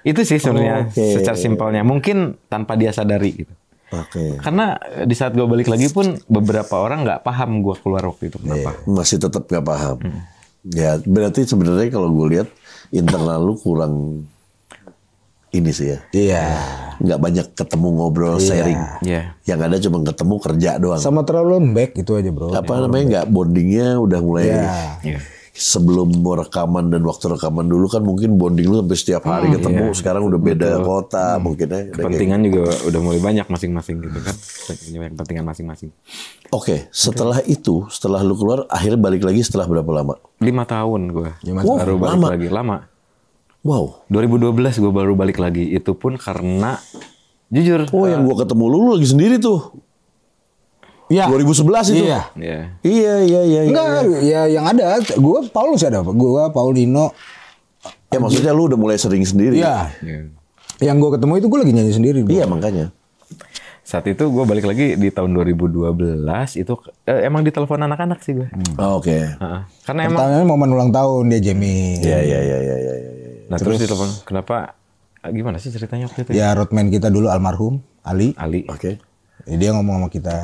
S1: Itu sih sebenarnya oh, okay. Secara simpelnya Mungkin tanpa dia sadari gitu Okay. Karena eh, di saat gue balik lagi pun beberapa orang nggak paham gue keluar
S2: waktu itu kenapa. Yeah, masih tetap nggak paham. Hmm. Ya berarti sebenarnya kalau gue lihat internal lu kurang ini sih ya. Iya. Yeah. Nggak banyak ketemu ngobrol yeah. sharing. Iya. Yeah. Yang ada cuma ketemu kerja doang. Sama
S3: terlalu lembek itu aja bro. Apa yeah,
S2: namanya nggak bondingnya udah mulai. Yeah. Yeah sebelum rekaman dan waktu rekaman dulu kan mungkin bonding lu sampai setiap hari hmm, ketemu. Iya. Sekarang udah beda Betul. kota hmm. mungkin ya. Kepentingan gitu. juga udah mulai banyak masing-masing gitu kan. Kepentingan masing-masing. Oke, okay, setelah itu,
S1: setelah lu keluar akhirnya balik lagi setelah berapa lama? Lima tahun gue. Ya, wow, baru balik lama. lagi. Lama. Wow. 2012 gue baru balik lagi. Itu pun karena jujur.
S3: Oh, uh, yang gue ketemu lu, lu lagi sendiri tuh.
S2: Ya. 2011 itu. Iya. Iya.
S3: Iya iya, iya, iya. Enggak, iya. ya yang ada gua Paulus ada apa? Gua Paulino. Ya maksudnya lu udah mulai sering sendiri. Iya. Ya. Yang gua ketemu itu gua lagi nyanyi sendiri. Iya makanya.
S1: Saat itu gue balik lagi di tahun 2012 itu eh, emang ditelepon anak-anak sih gue. Hmm. Oh, Oke. Okay. Karena emang
S3: Pertanyaannya momen ulang tahun dia Jamie. Iya iya iya iya iya. ya. Nah terus, terus ditelepon
S1: kenapa ah, gimana sih ceritanya waktu itu? Ya, ya?
S3: roadman kita dulu almarhum Ali. Ali. Oke. Okay jadi dia ngomong sama kita,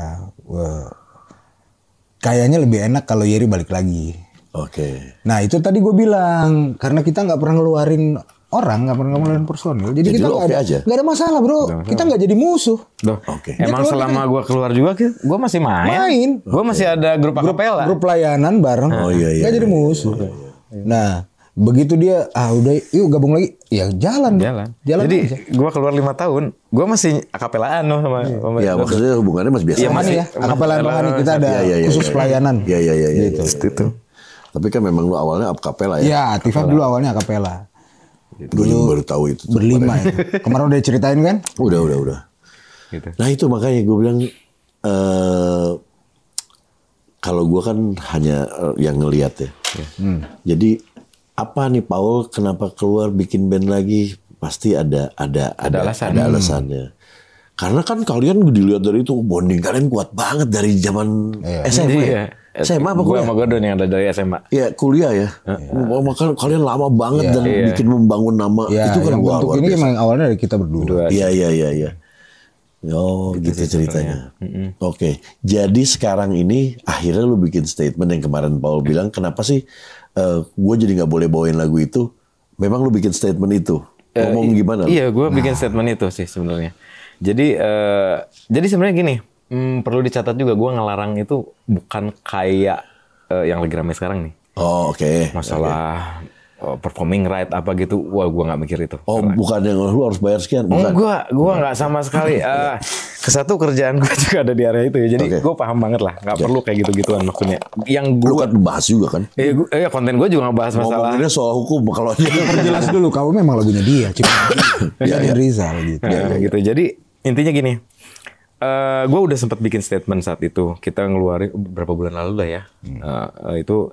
S3: kayaknya lebih enak kalau Yeri balik lagi. Oke. Okay. Nah itu tadi gue bilang karena kita nggak pernah ngeluarin orang nggak pernah ngeluarin personil jadi, jadi kita nggak okay ada nggak ada masalah bro masalah. kita nggak jadi musuh
S1: Oke. okay. emang selama gue keluar juga gue masih main main okay. gue masih ada grup grup,
S3: grup pelayanan bareng oh, iya, iya, Gak iya, jadi iya, musuh iya, iya. nah begitu dia ah udah yuk gabung lagi ya jalan jalan, jalan jadi
S1: gue keluar lima tahun gue masih akapelaan loh sama, iya. sama ya maksudnya
S2: hubungannya masih biasa ya, masih ya akapelaan rohani kita ada ya, ya, ya, khusus ya, ya, pelayanan ya ya ya, ya gitu. Ya, itu tapi kan memang lu awalnya akapela ya ya Tifa dulu
S3: awalnya akapela
S2: gitu. dulu baru tahu itu berlima ya.
S3: kemarin udah ceritain kan
S2: udah udah udah gitu. nah itu makanya gue bilang uh, kalau gue kan hanya eh, yang ngelihat ya, ya. Hmm. jadi apa nih Paul kenapa keluar bikin band lagi pasti ada ada ada, ada, alasan. ada hmm. alasannya. Karena kan kalian dilihat dari itu bonding kalian kuat banget dari zaman iya. SMA. Iya. SMA apa kuliah? Gue sama Gordon yang ada dari SMA. Iya, kuliah ya. Iya. Maka kalian lama banget iya, dan iya. bikin membangun nama. Iya, itu kan yang ini emang awalnya dari kita berdua. Iya, iya, iya, iya. Oh, gitu, gitu ceritanya. Mm -hmm. Oke, okay. jadi sekarang ini akhirnya lu bikin statement yang kemarin Paul bilang, kenapa sih uh, eh, gue jadi nggak boleh bawain lagu itu memang lu bikin statement itu eh, ngomong uh, gimana iya gue nah. bikin
S1: statement itu sih sebenarnya jadi uh, jadi sebenarnya gini hmm, perlu dicatat juga gue ngelarang itu bukan kayak uh, yang lagi ramai sekarang nih oh oke okay. masalah okay Oh, performing right apa gitu wah gue nggak mikir itu oh Karena bukan yang lu harus bayar sekian bukan gue gue nggak sama sekali uh, <laughs> eh, kesatu kerjaan gue juga ada di area itu ya jadi okay. gue paham banget lah nggak okay. perlu kayak gitu gituan maksudnya yang gue lu kan bahas juga kan iya gua, eh, konten gue juga nggak bahas masalah ngomonginnya soal hukum kalau iya, perjelas dulu
S3: kamu memang lagunya dia cuma <laughs> iya, dia ya, ya. Rizal gitu ya, ya, gitu jadi intinya
S1: gini Uh, eh, gue udah sempat bikin statement saat itu kita ngeluarin berapa bulan lalu lah ya hmm. uh, itu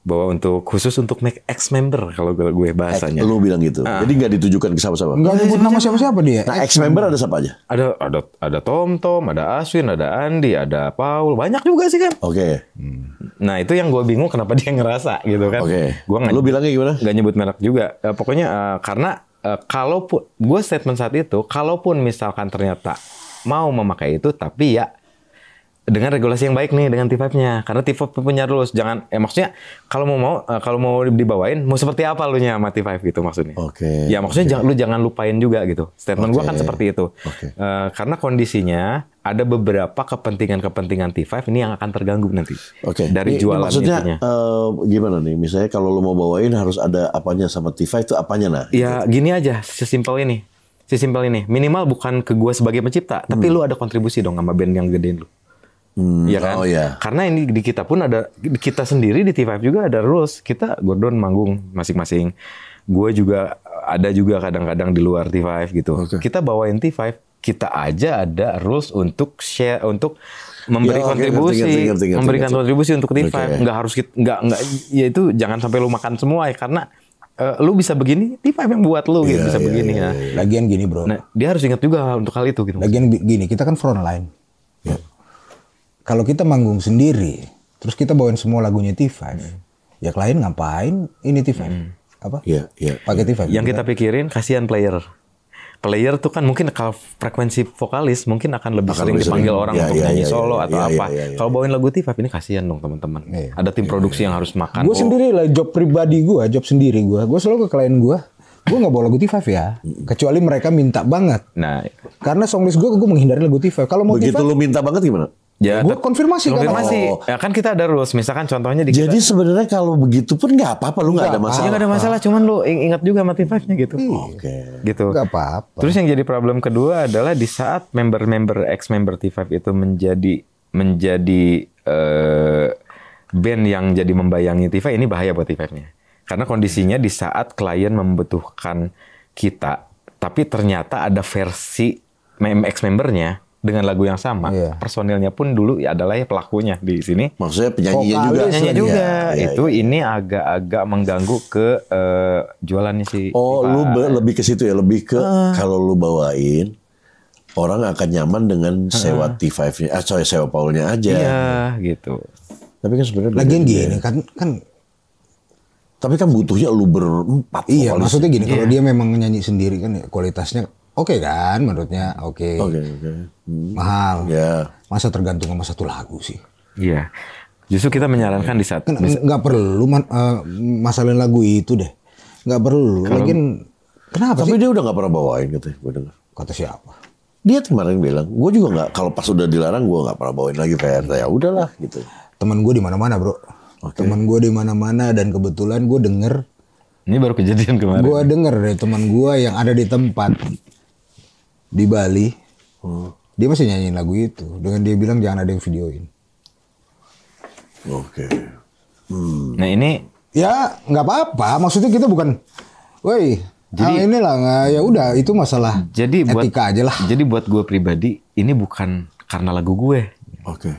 S1: bahwa untuk khusus untuk make ex member kalau gue bahasanya. Lu bilang gitu. Ah. Jadi nggak ditujukan ke siapa-siapa. Nggak nyebut
S3: nama siapa-siapa dia. Nah, ex member ada siapa aja?
S1: Ada ada ada Tom Tom, ada Aswin, ada Andi, ada Paul, banyak juga sih kan. Oke. Okay. Hmm. Nah, itu yang gue bingung kenapa dia ngerasa gitu kan. Oke. Okay. Gua Lu bilangnya gimana? Gak nyebut merek juga. Eh, pokoknya uh, karena uh, kalaupun gue statement saat itu, kalaupun misalkan ternyata mau memakai itu tapi ya dengan regulasi yang baik nih dengan t nya karena t punya rules jangan eh maksudnya kalau mau mau eh, kalau mau dibawain mau seperti apa lu nya sama T5 gitu maksudnya. Oke. Okay, ya maksudnya okay. jangan lu jangan lupain juga gitu. Statement okay. gua kan seperti itu. Okay. Uh, eh, karena kondisinya ada beberapa kepentingan-kepentingan T5 ini yang akan terganggu nanti.
S2: Oke. Okay. Dari ini, jualan ini maksudnya uh, gimana nih? Misalnya kalau lu mau bawain harus ada apanya sama T5 itu apanya nah?
S1: Ya gini aja sesimpel ini. Sesimpel ini. Minimal bukan ke gua sebagai pencipta, hmm. tapi lu ada kontribusi dong sama band yang gedein lu. Hmm, ya kan? Oh, yeah. Karena ini di kita pun ada kita sendiri di T5 juga ada rules. Kita Gordon manggung masing-masing. Gue juga ada juga kadang-kadang di luar T5 gitu. Okay. Kita bawain T5, kita aja ada rules untuk share untuk memberi ya, okay, kontribusi, ngerti, ngerti, ngerti, ngerti, memberikan ngerti. kontribusi untuk T5. Okay. Nggak harus kita nggak nggak ya itu jangan sampai lu makan semua ya karena Uh, lu bisa begini, T5 yang buat lu yeah, gitu, iya, bisa yeah, begini. Yeah, iya, yeah. Iya. Lagian gini bro. Nah, dia harus ingat juga untuk hal itu gitu. Lagian
S3: gini, kita kan line. Yeah kalau kita manggung sendiri, terus kita bawain semua lagunya T5, hmm. ya klien ngapain ini T5? Hmm. Apa? Iya, ya,
S1: Pakai iya. T5. Yang kita pikirin kasihan player. Player tuh kan mungkin kalau frekuensi vokalis mungkin akan lebih akan sering lebih dipanggil sering. orang ya, untuk ya, nyanyi ya, solo ya, atau ya, apa. Ya, ya, ya, kalau bawain lagu T5 ini kasihan dong teman-teman. Ya, Ada tim ya, produksi ya, ya. yang harus makan. Gue oh. sendiri
S3: lah job pribadi gue, job sendiri gue. Gue selalu ke klien gue, gue gak bawa lagu T5 ya kecuali mereka minta banget nah iya. karena songlist gue gue menghindari lagu T5 kalau mau begitu T5, lu
S2: minta banget gimana Ya, gue konfirmasi. Konfirmasi. Kan? Oh. Ya kan kita ada
S1: rules. Misalkan contohnya di. Jadi sebenarnya kalau begitu pun nggak apa-apa, lu nggak ada masalah. Nggak ada masalah, ah. cuman lu ingat juga motifnya gitu. Hmm, oke. Okay. Gitu. Nggak apa-apa. Terus yang jadi problem kedua adalah di saat member-member ex member T5 itu menjadi menjadi uh, band yang jadi membayangi T5 ini bahaya buat T5-nya. Karena kondisinya di saat klien membutuhkan kita, tapi ternyata ada versi ex membernya dengan lagu yang sama, yeah. personilnya pun dulu ya adalah ya pelakunya di sini. Maksudnya penyanyinya juga. Penyanyinya juga. Ya, itu iya. ini agak-agak mengganggu ke uh, jualannya
S2: si. Oh, Ipa. lu lebih ke situ ya, lebih ke uh. kalau lu bawain orang akan nyaman dengan ah. sewa uh. T5-nya, ah, eh, sorry, sewa Paulnya aja. Iya, gitu. Tapi kan sebenarnya lagi gini ya. kan kan tapi kan butuhnya lu berempat. Iya, maksudnya gini, yeah. kalau iya. dia
S3: memang nyanyi sendiri kan ya, kualitasnya Oke okay kan menurutnya oke. Okay. Oke okay, oke. Okay. Hmm. Mahal. Ya. Yeah. Masa tergantung sama satu lagu sih. Iya. Yeah. Justru
S1: kita menyarankan yeah. di saat nggak, nggak perlu
S3: man, uh, masalin lagu itu deh. Nggak perlu.
S2: Kalau, lagi kenapa Tapi sih? dia udah nggak pernah bawain gitu. gue dengar. Kata siapa? Dia kemarin bilang, gue juga nggak kalau pas udah dilarang gue nggak pernah bawain lagi kayak Ya udahlah gitu. Teman gue di
S3: mana-mana, Bro. Okay. Temen gue di mana-mana dan kebetulan gue denger ini baru kejadian kemarin. Gua denger dari teman gue yang ada di tempat di Bali hmm. dia masih nyanyiin lagu itu dengan dia bilang jangan ada yang videoin oke okay. hmm. nah ini ya nggak apa-apa maksudnya kita bukan woi ah, jadi ini lah ah, ya udah itu masalah
S1: jadi buat, etika aja lah jadi buat gue pribadi ini bukan karena lagu gue oke okay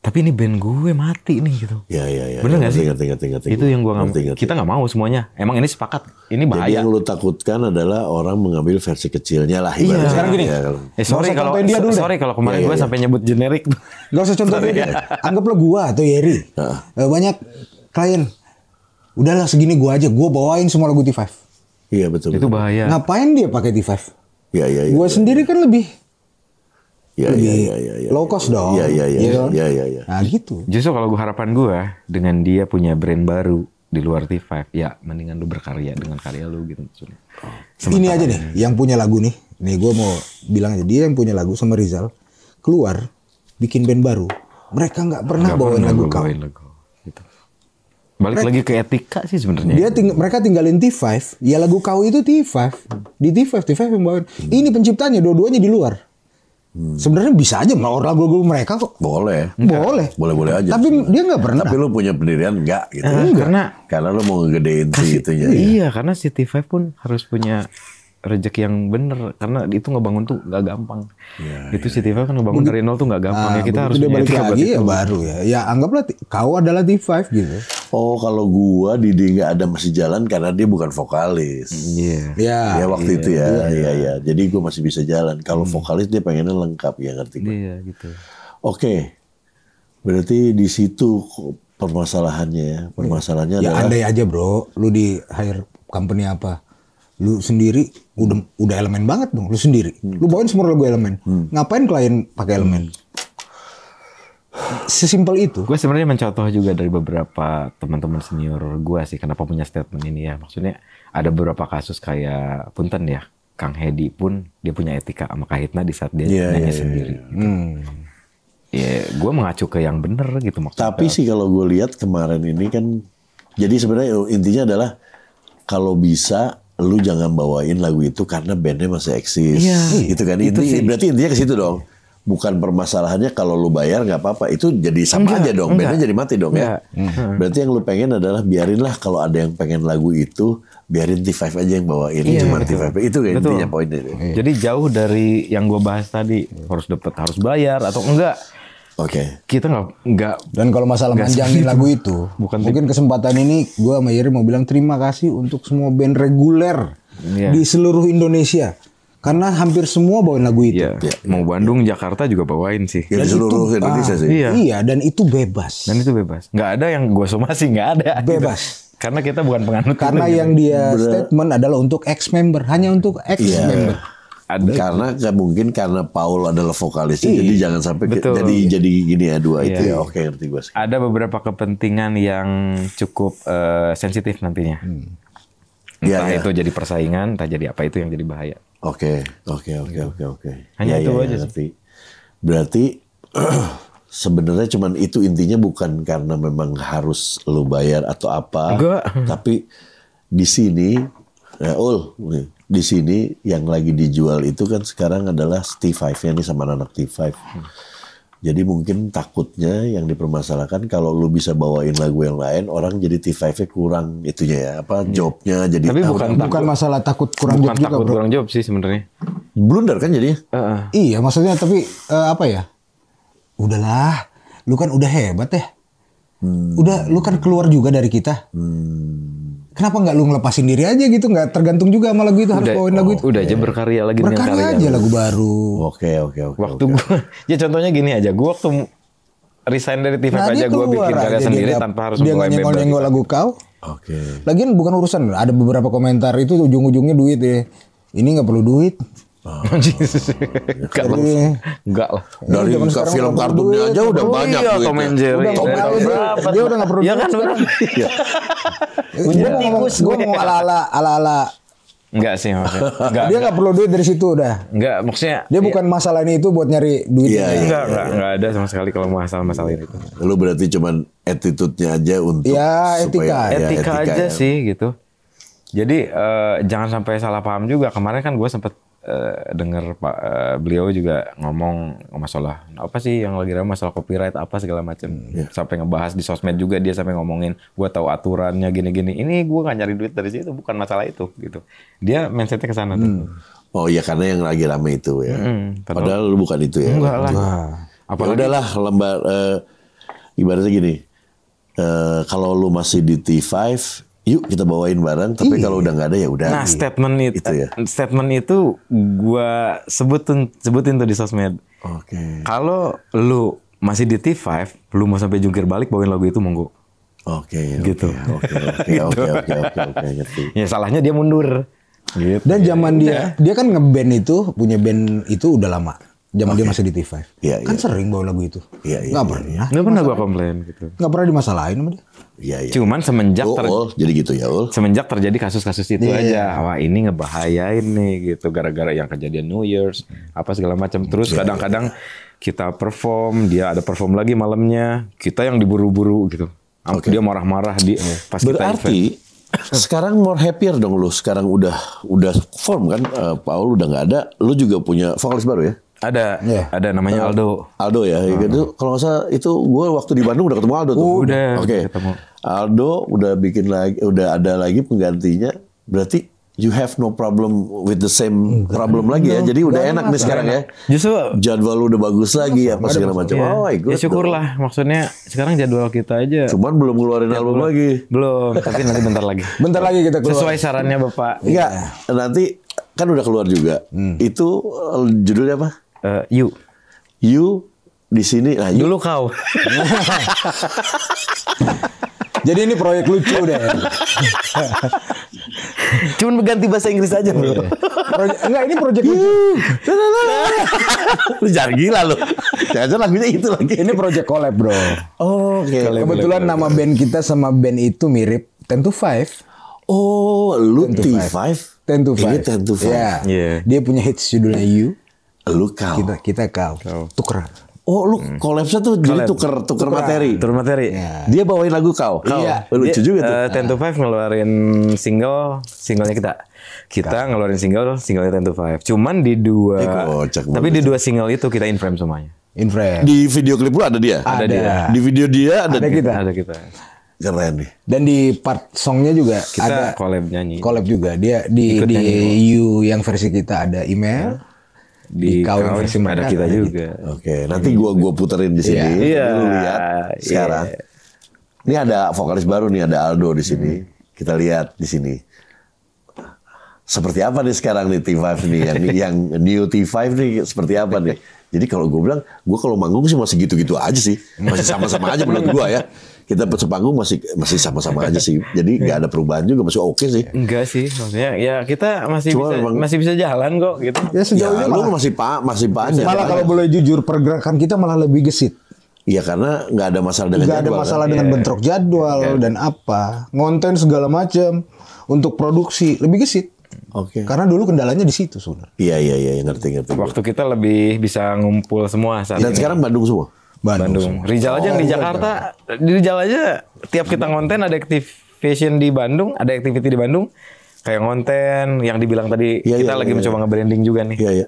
S1: tapi
S3: ini band gue mati
S1: nih
S2: gitu. Iya iya iya. Benar ya, nggak ya, sih? Ngerti, ngerti, ngerti, Itu yang gua ngerti, Kita nggak mau semuanya. Emang ini sepakat. Ini bahaya. Jadi yang lu takutkan adalah orang mengambil versi kecilnya lah. Iya. Sekarang gini. Ya, Eh, sorry kalau dia dulu sorry kalau kemarin ya, ya, gue iya. sampai nyebut generik.
S3: Gak usah contohin dia. Anggaplah gua atau Yeri. Uh. Banyak klien. Udahlah segini gua aja. gua bawain semua lagu T5. Iya betul. Itu betul. bahaya. Ngapain dia pakai T5? Iya iya. Ya, gue iya. sendiri kan lebih ya, lebih ya, ya, ya, ya, low cost dong. Iya iya iya. ya, ya, ya. Nah gitu. Justru kalau gue harapan
S1: gue dengan dia punya brand baru di luar T5, ya mendingan lu berkarya dengan karya lu gitu. Sementara ini aja nih, yang
S3: punya lagu nih. Nih gue mau bilang aja dia yang punya lagu sama Rizal keluar bikin band baru. Mereka nggak pernah gak bawain lagu kau. Bawain lagu.
S1: Gitu. Balik mereka, lagi ke etika sih sebenarnya. Dia
S3: ting mereka tinggalin T5, ya lagu kau itu T5. Di T5, T5 yang bawain. Hmm. Ini penciptanya dua-duanya di luar
S2: Hmm. Sebenarnya bisa aja mau lagu-lagu mereka kok. Boleh. Boleh. Boleh-boleh aja. Tapi sebenernya. dia nggak pernah. Tapi lu punya pendirian nggak gitu. Eh, karena karena lu mau ngegedein sih gitu Iya, iya
S1: karena City Five pun harus punya rezeki yang bener karena itu ngebangun tuh nggak gampang. Ya, itu ya. City ya. Five kan ngebangun dari nol tuh nggak gampang Nah, ya kita ah, harus dia balik lagi ya baru
S3: ya.
S2: Ya anggaplah kau adalah T5 gitu. Oh kalau gua Didi nggak ada masih jalan karena dia bukan vokalis. Iya. Yeah. Yeah. waktu yeah. itu ya, iya yeah. Yeah. Iya. Jadi gua masih bisa jalan. Kalau hmm. vokalis dia pengennya lengkap ya ngerti
S1: Iya yeah, gitu.
S2: Oke, okay. berarti di situ permasalahannya ya. Permasalahannya ya, adalah. andai aja bro, lu di hire company apa?
S3: Lu sendiri udah udah elemen banget dong, lu sendiri. Lu bawain semua lagu elemen. Hmm. Ngapain klien pakai elemen? Hmm Sesimpel itu.
S1: Gue sebenarnya mencontoh juga dari beberapa teman-teman senior gue sih kenapa punya statement ini ya. Maksudnya ada beberapa kasus kayak Punten ya, Kang Hedi pun dia punya etika sama Kahitna di saat dia yeah, nanya yeah, iya, sendiri.
S2: Yeah, Gitu. Hmm ya gue mengacu ke yang bener gitu maksudnya. Tapi sih kalau gue lihat kemarin ini kan, jadi sebenarnya intinya adalah kalau bisa lu jangan bawain lagu itu karena bandnya masih eksis, iya, gitu kan? Iya, itu Inti, Berarti intinya ke situ dong bukan permasalahannya kalau lu bayar nggak apa-apa itu jadi sama enggak, aja dong bandnya jadi mati dong ya. enggak. ya berarti yang lu pengen adalah biarinlah kalau ada yang pengen lagu itu biarin T5 aja yang bawain iya, cuma iya. T5 itu kan intinya poinnya iya. jadi jauh dari yang gue bahas tadi
S1: harus dapat harus bayar atau enggak Oke. Okay. Kita nggak nggak dan kalau masalah manjangin lagu itu, bukan mungkin kesempatan
S3: ini gue sama mau bilang terima kasih untuk semua band reguler yeah. di seluruh Indonesia karena hampir semua bawain lagu itu. Iya. Ya,
S1: mau Bandung, ya. Jakarta juga bawain sih. Ya, seluruh itu, Indonesia ah, sih. Iya. iya,
S3: dan itu bebas. Dan itu bebas.
S2: Nggak ada yang gue somasi, nggak ada. Bebas. Gitu. <laughs> Karena kita bukan penganut. Karena itu, yang dia Ber
S3: statement adalah untuk ex member, hanya untuk ex iya. member.
S2: Iya. Ada. Karena mungkin karena Paul adalah vokalis, iya. jadi jangan sampai Betul. jadi jadi gini ya dua iya. itu ya. Oke, ngerti gue sih. Ada beberapa
S1: kepentingan yang cukup uh, sensitif nantinya. Hmm. Iya, entah ya, itu jadi
S2: persaingan, entah jadi apa itu yang jadi bahaya. Oke, oke, oke, gitu. oke, oke. Hanya ya, itu ya, ya aja ya, sih. Berarti <clears throat> sebenarnya cuman itu intinya bukan karena memang harus lo bayar atau apa, Enggak. tapi di sini, ya, ul, di sini yang lagi dijual itu kan sekarang adalah t 5 ya nih sama anak T5. Hmm jadi mungkin takutnya yang dipermasalahkan kalau lu bisa bawain lagu yang lain, orang jadi T5-nya kurang itunya ya, apa hmm. jobnya jadi Tapi bukan bukan
S3: masalah takut kurang bukan job takut juga, bro.
S2: kurang job sih sebenarnya. Blunder kan jadi Uh -uh. Iya, maksudnya
S3: tapi uh, apa ya? Udahlah, lu kan udah hebat ya. Hmm. Udah lu kan keluar juga dari kita. Hmm kenapa nggak lu ngelepasin diri aja gitu nggak tergantung juga sama lagu itu harus bawain
S1: bawain lagu itu udah aja berkarya lagi berkarya aja lagu baru oke oke oke waktu okay. gue <laughs> ya contohnya gini aja gue waktu resign dari TV nah, aja gue bikin karya sendiri dia, tanpa harus dia nggak nyenggol nyenggol
S3: lagu kau oke
S2: okay.
S3: lagian bukan urusan ada beberapa komentar itu ujung ujungnya duit ya ini nggak perlu duit Ah, enggak <laughs> lah.
S2: Enggak lah. Dari iya, ke film kartunnya aja udah banyak iya, Tom and Jerry. Udah, udah, udah, dia
S3: udah gak perlu. Ya kan udah. Iya. Gue gue mau ala-ala ala-ala Enggak sih maksudnya. Enggak, dia enggak perlu duit dari situ udah. Enggak, maksudnya dia iya. bukan masalah ini itu buat nyari duit. Iya, iya, enggak, enggak, iya. enggak
S1: ada sama sekali kalau masalah-masalah ini. Lu berarti cuman attitude-nya aja untuk
S3: ya, etika. Supaya, etika, ya, etika aja ya.
S1: sih gitu. Jadi uh, jangan sampai salah paham juga. Kemarin kan gue sempet Eh, dengar Pak uh, beliau juga ngomong masalah apa sih yang lagi ramai masalah copyright apa segala macam hmm, yeah. sampai ngebahas di sosmed juga dia sampai ngomongin gue tahu aturannya gini-gini ini gue gak nyari duit dari situ bukan masalah itu gitu
S2: dia mindsetnya ke sana hmm. tuh oh iya karena yang lagi ramai itu ya hmm, padahal, lu bukan itu ya enggak lah nah, apa ya udahlah lembar uh, ibaratnya gini uh, kalau lu masih di T5 yuk kita bawain bareng tapi kalau iya. udah nggak ada ya udah nah
S1: statement itu, itu ya? statement itu gue sebutin sebutin tuh di sosmed oke okay. kalau lu masih di T5 lu mau sampai jungkir balik bawain lagu itu monggo
S3: oke okay, gitu. <laughs> gitu oke oke oke
S1: oke oke ya salahnya
S3: dia mundur gitu. dan ya. zaman dia dia kan ngeband itu punya band itu udah lama zaman okay. dia masih di T5 ya, kan ya. sering bawa lagu itu ya, ya, nggak pernah ya. nggak pernah gue komplain gitu nggak pernah dimasalahin sama dia
S1: Ya, ya. Cuman semenjak oh, ter... oh, jadi gitu ya, Ul. Semenjak terjadi
S3: kasus-kasus itu yeah. aja.
S1: Wah, ini ngebahayain nih gitu gara-gara yang kejadian New Year's apa segala macam. Terus iya, iya. kadang-kadang yeah, yeah. kita perform, dia ada perform lagi malamnya, kita yang diburu-buru gitu.
S2: Okay. Dia marah-marah di eh, pas Berarti kita event. <coughs> sekarang more happier dong lu. Sekarang udah udah form kan uh, Paul udah nggak ada, lu juga punya vokalis baru ya? Ada, yeah. ada namanya Aldo. Aldo ya, hmm. gitu. Kalau nggak salah itu gue waktu di Bandung udah ketemu Aldo tuh. Udah. Oke. Okay. Aldo udah bikin lagi, udah ada lagi penggantinya. Berarti you have no problem with the same problem lagi ya. Jadi udah enak nih sekarang ya. Justru jadwal lu udah bagus lagi ya, apa segala macam. Yeah. Oh,
S1: ikut. Ya syukurlah. Maksudnya sekarang jadwal kita aja.
S2: Cuman belum keluarin album lagi. Belum, tapi nanti bentar lagi. <laughs> Bentar lagi kita keluar. Sesuai sarannya Bapak. Iya. Nanti kan udah keluar juga. Hmm. Itu eh, judulnya apa? Uh, you. You di sini nah, you. Dulu
S3: kau. <laughs> Jadi ini proyek lucu deh. <laughs> Cuman mengganti bahasa Inggris aja bro. Iya. Proje enggak ini proyek lucu. <laughs> lu jangan gila lu. Jangan lagunya itu lagi. Ini proyek collab bro. Oh, Oke. Okay. Kebetulan nama band kita sama band itu mirip. Ten to Five. Oh, lu Ten to iya, Five. Ten to Five. Iya. Yeah. Yeah. Dia punya hits judulnya You. Lu kau. Kita kita kau. kau. Tukeran.
S2: Oh, lu hmm. kolapsnya tuh Collab. jadi tuker tuker materi. Tuker materi. Yeah. Dia
S1: bawain lagu kau. kau. yeah. Lucu Dia, juga tuh. Uh, Ten to Five ngeluarin single, singlenya kita. Kita kau. ngeluarin single, singlenya Ten to Five. Cuman di dua, eh, kocak, tapi di dua single itu kita
S3: in frame semuanya. In frame.
S2: Di video klip lu ada dia? Ada, dia. Di video dia ada, ada kita. Ada kita.
S3: Keren nih. Dan di part songnya juga kita ada collab nyanyi. Collab juga. Dia di Ikut di You yang versi kita ada email. Yeah di, di KW versi mereka kita <laughs>
S2: juga. Oke, okay. nanti gua iya. gua puterin di sini. Iya. Yeah. Lu lihat iya. sekarang. Yeah. Ini ada vokalis baru nih ada Aldo di sini. Hmm. Kita lihat di sini. Seperti apa nih sekarang nih T5 nih yang <laughs> yang new T5 nih seperti apa nih? <laughs> Jadi kalau gue bilang, gue kalau manggung sih masih gitu-gitu aja sih, masih sama-sama aja menurut gue ya kita iya. sepanggung masih masih sama-sama aja sih. Jadi nggak ada perubahan juga masih oke okay sih. Enggak sih.
S1: Maksudnya ya kita masih Cuma bisa memang, masih bisa jalan kok gitu. Ya sejauh ya, ini masih pak masih banyak. Malah kalau
S3: boleh jujur pergerakan kita malah lebih gesit. Iya
S2: karena nggak ada masalah dengan gak jadwal. ada kan? masalah kan? dengan yeah. bentrok
S3: jadwal yeah. dan apa ngonten segala macam untuk produksi lebih gesit. Oke. Okay. Karena dulu kendalanya di situ sebenarnya.
S1: Iya iya iya ngerti ngerti. Waktu kita lebih bisa ngumpul semua saat Dan ini.
S2: sekarang Bandung semua. Bandung. Bandung.
S1: Rijal aja oh, yang di oh, Jakarta, iya. di aja tiap kita ngonten ada activation di Bandung, ada activity di Bandung, kayak ngonten yang dibilang tadi ya, kita ya, lagi ya, mencoba ya. nge-branding juga nih. Iya, iya.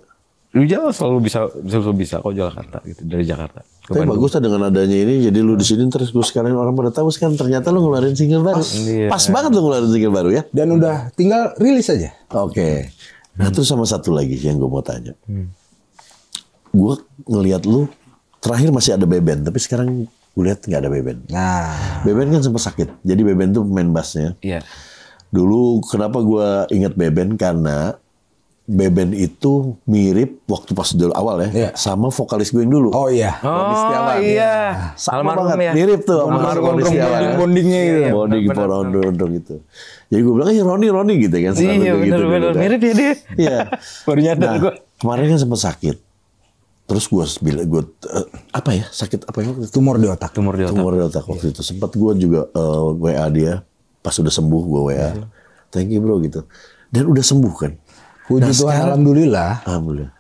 S1: Rijal selalu bisa selalu bisa
S2: kok Jakarta gitu dari Jakarta. Tapi Bandung. bagus lah dengan adanya ini jadi lu di sini terus gue sekarang orang pada tahu sekarang ternyata lu ngeluarin single baru. Pas, iya. pas banget lu ngeluarin single baru ya. Dan udah tinggal rilis aja. Oke. Okay. Nah hmm. terus sama satu lagi yang gue mau tanya. Hmm. Gue ngelihat lu Terakhir masih ada Beben, tapi sekarang gue lihat nggak ada Beben. Nah. Beben kan sempat sakit, jadi Beben tuh pemain bassnya. Iya. Dulu kenapa gue ingat Beben karena Beben itu mirip waktu pas dulu awal ya yeah. sama vokalis gue yang dulu. Oh iya. Roni Setiawan. Oh iya. Sama Almarhum banget ya. mirip tuh sama Roni Setiawan. Bonding bondingnya iya, itu. Gitu. Ya, bonding porondo gitu. Jadi gue bilang, "Eh Roni Roni" gitu kan. Iya, benar gitu, gitu, gitu, mirip ya dia. Iya. <laughs> Baru nyadar nah, gue. Kemarin kan sempat sakit terus gue bilang gue uh, apa ya sakit apa ya itu? tumor di otak tumor di otak tumor di otak iya. waktu yeah. itu sempat gue juga uh, eh, wa dia pas udah sembuh gue wa yeah. thank you bro gitu dan udah sembuh kan puji nah, Tuhan gitu, alhamdulillah alhamdulillah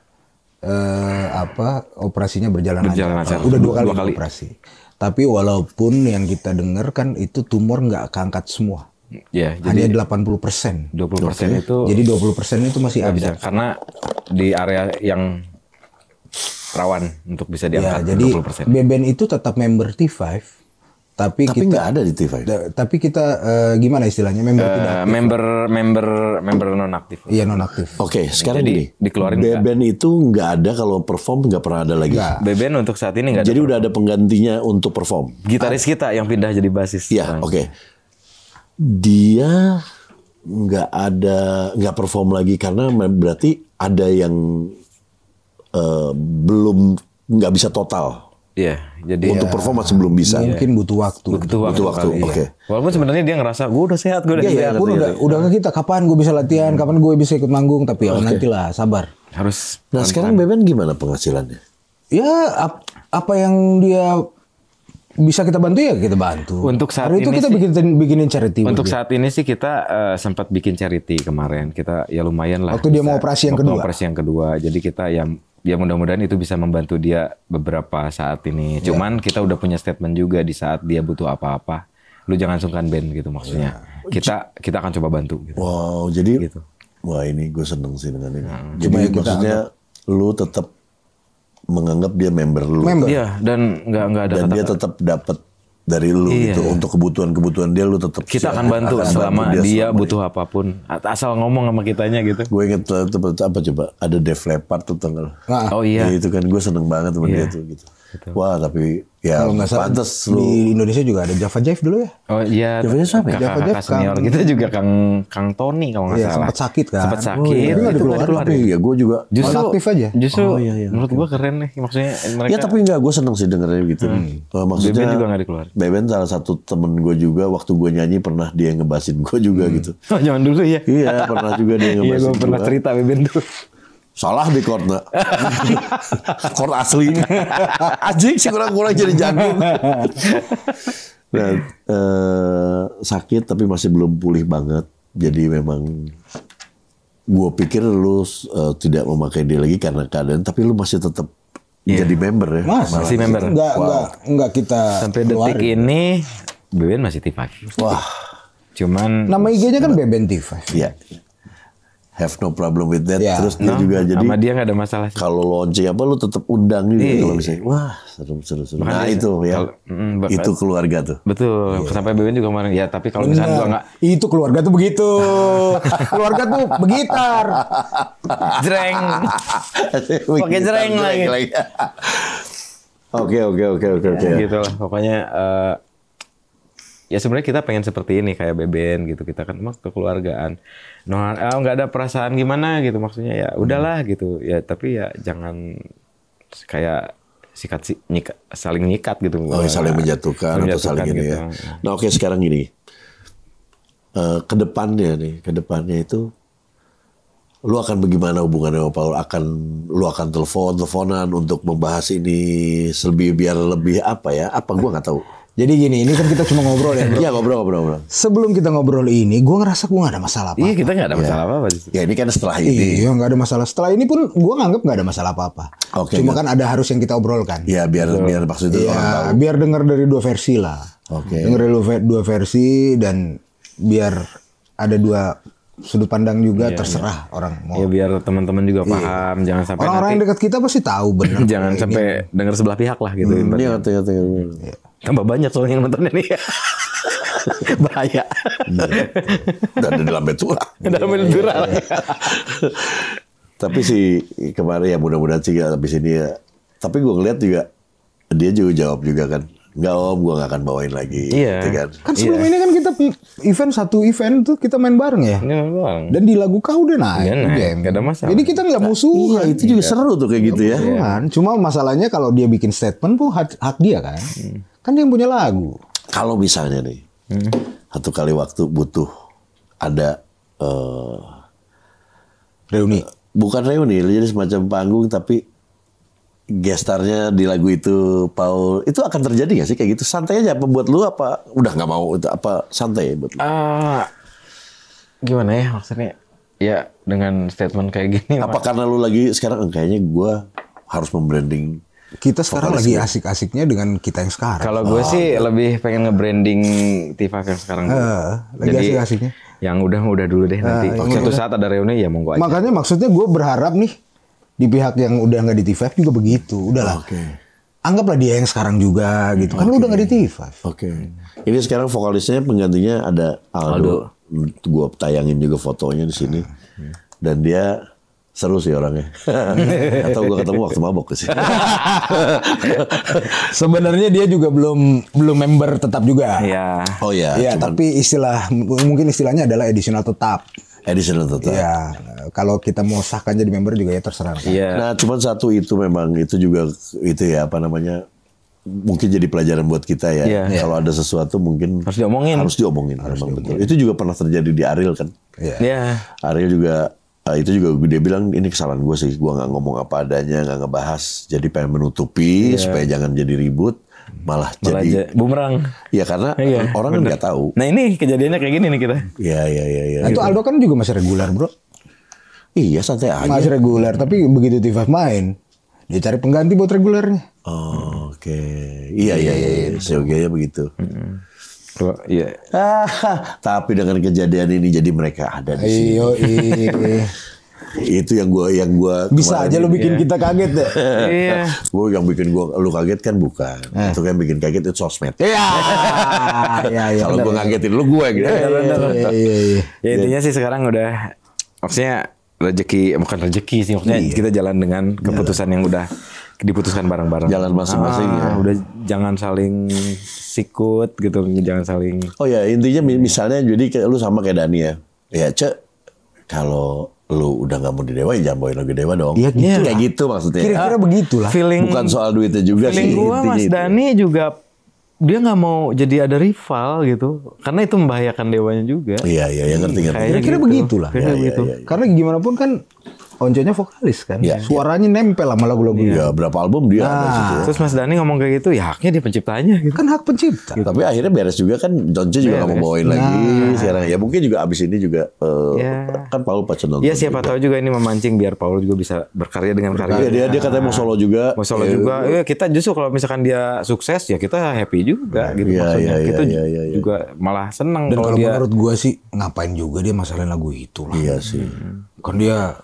S2: uh, apa
S3: operasinya berjalan, berjalan lancar udah dua kali, dua kali operasi tapi walaupun yang kita dengar kan itu tumor nggak keangkat semua Ya, hanya 80 persen. 20 persen itu. Jadi 20
S1: persen itu masih ada. Karena di area yang rawan untuk bisa ya, diangkat ya, jadi 20%. Beben
S3: itu tetap member T5 tapi, tapi kita ada di T Da, tapi kita uh, gimana istilahnya member uh, tidak
S2: Member member member non aktif. Iya non aktif. Oke, okay, sekarang Jadi, Dikeluarin Beben itu nggak ada kalau perform nggak pernah ada lagi. Beben untuk saat ini nggak ada. Jadi udah ada penggantinya untuk perform. Gitaris kita yang pindah jadi basis. Iya, nah. oke. Okay. Dia nggak ada nggak perform lagi karena berarti ada yang uh, belum nggak bisa total. Iya, jadi untuk ya, sebelum sebelum bisa. Mungkin iya. butuh waktu. Butuh waktu. Butuh waktu. Iya. Oke. Okay.
S3: Walaupun sebenarnya dia ngerasa gue udah sehat, gue udah yeah, sehat. pun iya, udah, gitu. udah kita kapan gue bisa latihan, hmm. kapan gue bisa ikut manggung, tapi ya okay. lah, sabar. Harus. Nah, pantan. sekarang Beben gimana penghasilannya? Ya ap, apa yang dia bisa kita bantu ya kita bantu. Untuk saat Hari ini itu kita sih, bikin bikinin charity. Untuk saat
S1: ini sih kita uh, sempat bikin charity kemarin. Kita ya lumayan lah. Waktu dia mau operasi yang kedua. Operasi yang kedua. Jadi kita yang ya mudah-mudahan itu bisa membantu dia beberapa saat ini. Iya. Cuman kita udah punya statement juga di saat dia butuh apa-apa. Lu jangan sungkan band gitu maksudnya. Yeah. Kita kita akan coba bantu. Gitu.
S2: Wow, jadi gitu. wah ini gue seneng sih dengan ini. Hmm. Jadi Cuma maksudnya anggap, lu tetap menganggap dia member lu. Member. Kan? Iya, dan nggak nggak ada. Dan kata -kata. dia tetap dapat dari lu iya. gitu untuk kebutuhan-kebutuhan dia lu tetap kita akan bantu akan selama bantu dia, dia selama butuh ya. apapun asal ngomong sama kitanya gitu gue inget tuh eh, apa coba ada Def Leppard tuh tanggal ah. oh iya ya, itu kan gue seneng banget sama iya. dia tuh gitu Betul. Gitu. Wah tapi ya Kalau lu. di
S3: Indonesia juga ada Java Jive dulu ya.
S2: Oh iya. Java Jive siapa? Ya? Java Jive senior Kang, kita juga Kang Kang Tony kalau nggak iya, salah. Sempat
S1: sakit kan. Sempat oh, sakit. Oh, iya. Itu ada keluar, keluar tapi ya gue juga justru aktif aja. Justru oh, iya, iya. menurut gue keren nih maksudnya mereka. Ya
S2: tapi nggak gue seneng sih dengernya gitu. Hmm. maksudnya Beben juga nggak dikeluar. Beben salah satu temen gue juga waktu gue nyanyi pernah dia ngebasin gue juga hmm. gitu. <laughs> Oh jangan dulu ya. Iya pernah juga dia <laughs> iya, ngebasin. Iya gue pernah cerita Beben dulu. Salah di kortnya. <laughs> Court asli. <laughs> Anjing sih kurang-kurang jadi jagung. Dan eh, sakit tapi masih belum pulih banget. Jadi memang gue pikir lu uh, tidak memakai dia lagi karena keadaan. Tapi lu masih tetap yeah. jadi member ya. Mas, masih member. Enggak, wow. enggak,
S3: enggak kita Sampai detik
S2: ini Beben masih Tifak. Wah. Cuman nama IG-nya kan Beben Tifa. Iya have no problem with that. Yeah. Terus dia juga jadi sama dia nggak ada masalah. Kalau launching apa lu tetap undang juga gitu ya, yeah. kalau misalnya wah seru seru seru. Makanya, nah itu ya. mm, mm itu keluarga tuh. Betul. Yeah.
S1: Sampai BBN juga kemarin ya tapi kalau
S2: misalnya gua nggak
S3: itu keluarga tuh begitu. <laughs> keluarga tuh
S2: begitar. jreng. <laughs> Pakai jreng lagi. <laughs>
S1: Oke oke oke oke oke. Gitu lah pokoknya uh, ya sebenarnya kita pengen seperti ini kayak Beben gitu kita kan emang kekeluargaan no eh, nggak oh, ada perasaan gimana gitu maksudnya ya udahlah hmm. gitu ya tapi ya jangan kayak
S2: sikat si, nyika, saling nyikat gitu oh, ya, saling menjatuhkan, menjatuhkan atau saling gitu. ini ya gitu. nah oke okay, sekarang gini uh, eh, kedepannya nih kedepannya itu lu akan bagaimana hubungannya sama Paul akan lu akan telepon teleponan untuk membahas ini lebih biar lebih apa ya apa gua nggak tahu jadi gini, ini kan kita cuma ngobrol ya. Iya ngobrol, ngobrol, ngobrol.
S3: Sebelum kita ngobrol ini, gue ngerasa gue gak ada masalah
S2: apa-apa. Iya, kita gak ada iya. masalah apa-apa. Ya.
S3: ya ini kan setelah ini. Iya, gak ada masalah. Setelah ini pun gue nganggep gak ada masalah apa-apa. Oke. cuma kan ada harus yang kita obrolkan.
S2: Iya, biar so, biar maksudnya ya, orang tahu.
S3: Biar dengar dari dua versi lah. Oke. Okay. Dengar dari dua versi dan biar ada dua sudut pandang juga iya, terserah iya. orang
S1: mau. Iya biar teman-teman juga iya. paham, iya. jangan sampai orang-orang yang dekat
S3: kita pasti tahu
S1: benar. <laughs> jangan sampai dengar sebelah pihak lah gitu. Hmm, iya, iya, iya. iya. Tambah banyak soalnya yang nontonnya nih. <laughs> Bahaya. Iya.
S2: Dan di dalam betura.
S1: Dalam betura. Iya, iya. ya.
S2: tapi si kemarin ya mudah-mudahan sih ya, habis ini ya. Tapi gue ngeliat juga dia juga jawab juga kan nggak om oh, gue nggak akan bawain lagi iya. Gitu kan kan sebelum iya. ini
S3: kan kita event satu event tuh kita main bareng ya
S2: iya, main bareng. dan
S3: di lagu kau udah naik, naik. Game. Gak ada masalah jadi kita nggak musuh iya, itu juga iya. seru tuh kayak gitu ya musuhan. cuma masalahnya kalau dia bikin statement pun hak, hak dia kan hmm. kan dia yang punya lagu
S2: kalau misalnya nih hmm. satu kali waktu butuh ada uh, reuni eh, bukan reuni jadi semacam panggung tapi gestarnya di lagu itu Paul itu akan terjadi gak sih kayak gitu santai aja apa buat lu apa udah nggak mau itu apa santai ya buat lu
S1: uh, gimana ya maksudnya
S2: ya dengan statement kayak gini apa maksudnya. karena lu lagi sekarang eh, kayaknya gue harus membranding kita sekarang lagi
S3: asik-asiknya dengan kita yang sekarang kalau gue oh. sih
S2: lebih pengen nge-branding
S1: yang sekarang Uh, lagi asik-asiknya yang udah udah dulu deh nanti uh, satu iya. saat ada reuni ya monggo
S3: aja makanya maksudnya gue berharap nih di pihak yang udah nggak di T5 juga begitu. Udahlah. Okay. Anggaplah dia yang sekarang juga gitu. Kan lu udah nggak di T5. Oke. Okay.
S2: Ini sekarang vokalisnya penggantinya ada Aldo. Aldo. Hmm, gua tayangin juga fotonya di sini. Dan dia seru sih orangnya. <laughs> Atau gua ketemu waktu mabok sih.
S3: <laughs> Sebenarnya dia juga belum belum member tetap juga. Iya. Oh
S2: iya. Iya, tapi
S3: istilah mungkin istilahnya adalah edisional tetap additional total. Iya. Kalau kita mau sahkan jadi member juga ya terserah. Kan. Iya. Kan? Yeah.
S2: Nah, cuman satu itu memang itu juga itu ya apa namanya? mungkin jadi pelajaran buat kita ya. Yeah. Iya. Kalau ada sesuatu mungkin harus diomongin. Harus diomongin harus diomongin. betul. Itu juga pernah terjadi di Ariel kan. Iya. Yeah. Yeah. Ariel juga eh, itu juga dia bilang ini kesalahan gue sih. Gue nggak ngomong apa adanya, nggak ngebahas. Jadi pengen menutupi yeah. supaya jangan jadi ribut malah, malah jadi bumerang. Ya karena iya, orang kan nggak tahu. Nah ini kejadiannya kayak gini nih kita. Iya iya iya. Ya, nah, gitu. itu Aldo kan juga masih reguler bro. Iya santai aja. Masih
S3: reguler tapi begitu Tivas main dia cari pengganti buat regulernya.
S2: Oh, Oke, okay. iya iya iya, iya. Gitu. begitu. Hmm. iya. Ah, <laughs> tapi dengan kejadian ini jadi mereka ada di sini. Iya <laughs> itu yang gue yang gue bisa aja lu bikin yeah. kita
S3: kaget deh. Ya? <laughs> Iya.
S2: gue yang bikin gue lu kaget kan bukan. Eh. Itu kan bikin kaget itu sosmed. Iya. <laughs> Iya iya. Kalau gue ngagetin lu gue gitu. Iya iya, iya iya iya. Ya intinya sih sekarang
S1: udah maksudnya rezeki bukan rezeki sih maksudnya iya. kita jalan dengan keputusan yang udah diputuskan
S2: bareng-bareng. Jalan masing-masing ah, ya. Udah jangan saling sikut gitu, jangan saling. Oh ya intinya misalnya jadi lu sama kayak Dani ya. Ya cek kalau lu udah nggak mau di dewa ya jangan bawain lagi dewa dong. Iya gitu ya. Kayak gitu maksudnya. Kira-kira begitulah. Feeling, Bukan soal duitnya juga feeling sih. Feeling gua Mas gitu. Dani
S1: juga dia nggak mau jadi ada rival gitu karena itu membahayakan dewanya juga iya iya iya. ngerti ngerti kira-kira gitu. begitulah Kira-kira ya, begitu. ya, ya, ya.
S3: karena gimana pun kan Onjonya vokalis kan, ya, suaranya ya. nempel sama lagu-lagu dia. Iya, berapa album dia nah.
S1: Terus Mas Dani ngomong kayak gitu, ya haknya dia penciptanya gitu. Kan hak pencipta. Gitu. Tapi akhirnya beres juga kan, Onjo juga nggak mau bawain nah. lagi sekarang.
S2: Ya mungkin juga abis ini juga uh, ya. kan Paul Pacenol. Iya siapa
S1: juga. tahu juga ini memancing biar Paul juga bisa berkarya dengan karya. Iya dia dia katanya mau solo juga. Mau solo ya, juga. Ya, kita justru kalau misalkan dia sukses ya kita happy juga iya, gitu ya, maksudnya. Ya, kita ya, ya, ya. juga malah seneng Dan kalau, kalau dia... menurut
S3: gua sih ngapain juga dia masalahin lagu itu lah. Iya sih. Kan dia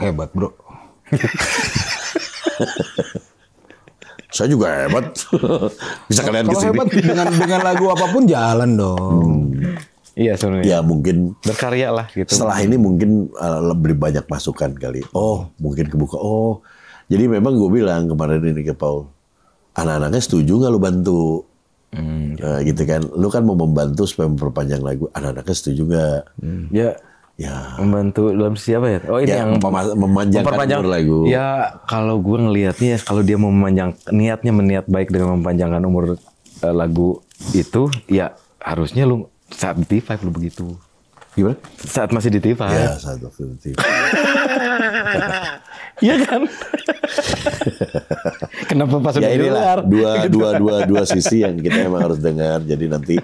S3: hebat bro. <laughs>
S2: Saya juga hebat. Bisa kalian Kalau kesini. hebat dengan dengan lagu apapun jalan dong. Iya sebenarnya. Ya mungkin berkarya lah gitu. Setelah ini mungkin uh, lebih banyak masukan kali. Oh mungkin kebuka. Oh jadi memang gue bilang kemarin ini ke Paul. Anak-anaknya setuju nggak lu bantu? Hmm. Nah, gitu kan. Lu kan mau membantu supaya memperpanjang lagu. Anak-anaknya setuju nggak? Hmm. Ya Ya. Membantu dalam siapa ya? Oh ini ya, yang memanjangkan memanjang, umur lagu. Ya
S1: kalau gue ngelihatnya kalau dia mau memanjang niatnya meniat baik dengan memanjangkan umur uh, lagu itu ya harusnya lu saat di t lu begitu. Gimana? Saat masih di T5. Ya saat
S2: masih di t <laughs> Iya kan?
S1: <laughs> Kenapa pas ya, inilah, dua, dua, dua, dua sisi yang kita emang
S2: harus dengar. Jadi nanti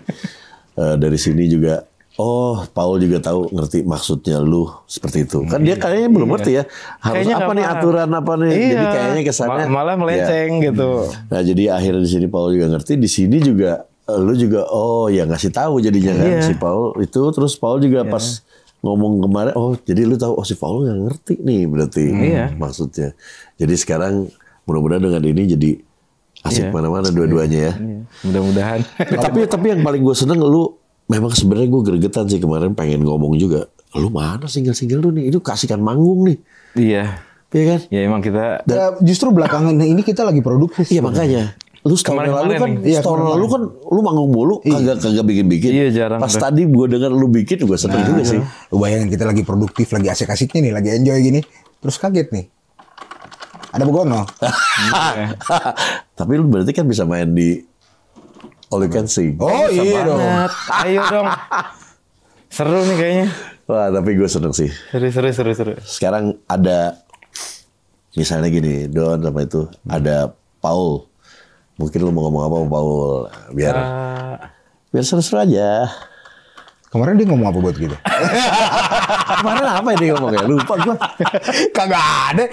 S2: uh, dari sini juga Oh, Paul juga tahu ngerti maksudnya lu seperti itu. Kan dia hmm. kayaknya belum ngerti iya. ya. Harus kayaknya apa nih aturan apa nih. Iya. Jadi kayaknya kesannya malah melenceng iya. ya. gitu. Hmm. Nah, jadi akhirnya di sini Paul juga ngerti, di sini juga eh, lu juga oh ya ngasih tahu jadinya kan iya. si Paul itu terus Paul juga iya. pas ngomong kemarin oh jadi lu tahu oh si Paul nggak ngerti nih berarti hmm, iya. maksudnya. Jadi sekarang mudah-mudahan dengan ini jadi asik iya. mana-mana dua-duanya ya. Iya. Mudah-mudahan. Tapi tapi yang paling gue seneng lu memang sebenarnya gue gregetan sih kemarin pengen ngomong juga. Lu mana single-single lu nih? Itu kasihkan manggung nih. Iya. Iya kan?
S3: Ya emang kita
S2: Dan, ya, justru belakangan ini
S3: kita lagi produktif. Iya makanya. Lu setahun kemarin, lalu kan, iya, setahun lalu kan
S2: lu manggung bolu iya. kagak kagak bikin-bikin. Iya jarang. Pas kan. tadi gue dengar lu bikin gue seneng nah, juga sih. Lu bayangin kita lagi produktif,
S3: lagi asik-asiknya nih, lagi enjoy gini. Terus kaget nih. Ada begono.
S1: <laughs>
S2: Tapi lu berarti kan bisa main di All You Can see. Oh, iya dong. Ayo dong. Seru nih kayaknya. Wah, tapi gue seneng sih. Seru, seru, seru, seru. Sekarang ada, misalnya gini, Don sama itu, ada Paul. Mungkin lo mau ngomong apa sama Paul, biar uh, biar seru-seru aja. Kemarin dia ngomong apa buat kita?
S3: <laughs> Kemarin
S2: apa yang dia ngomong ya? Lupa gue. <laughs> Kagak ada.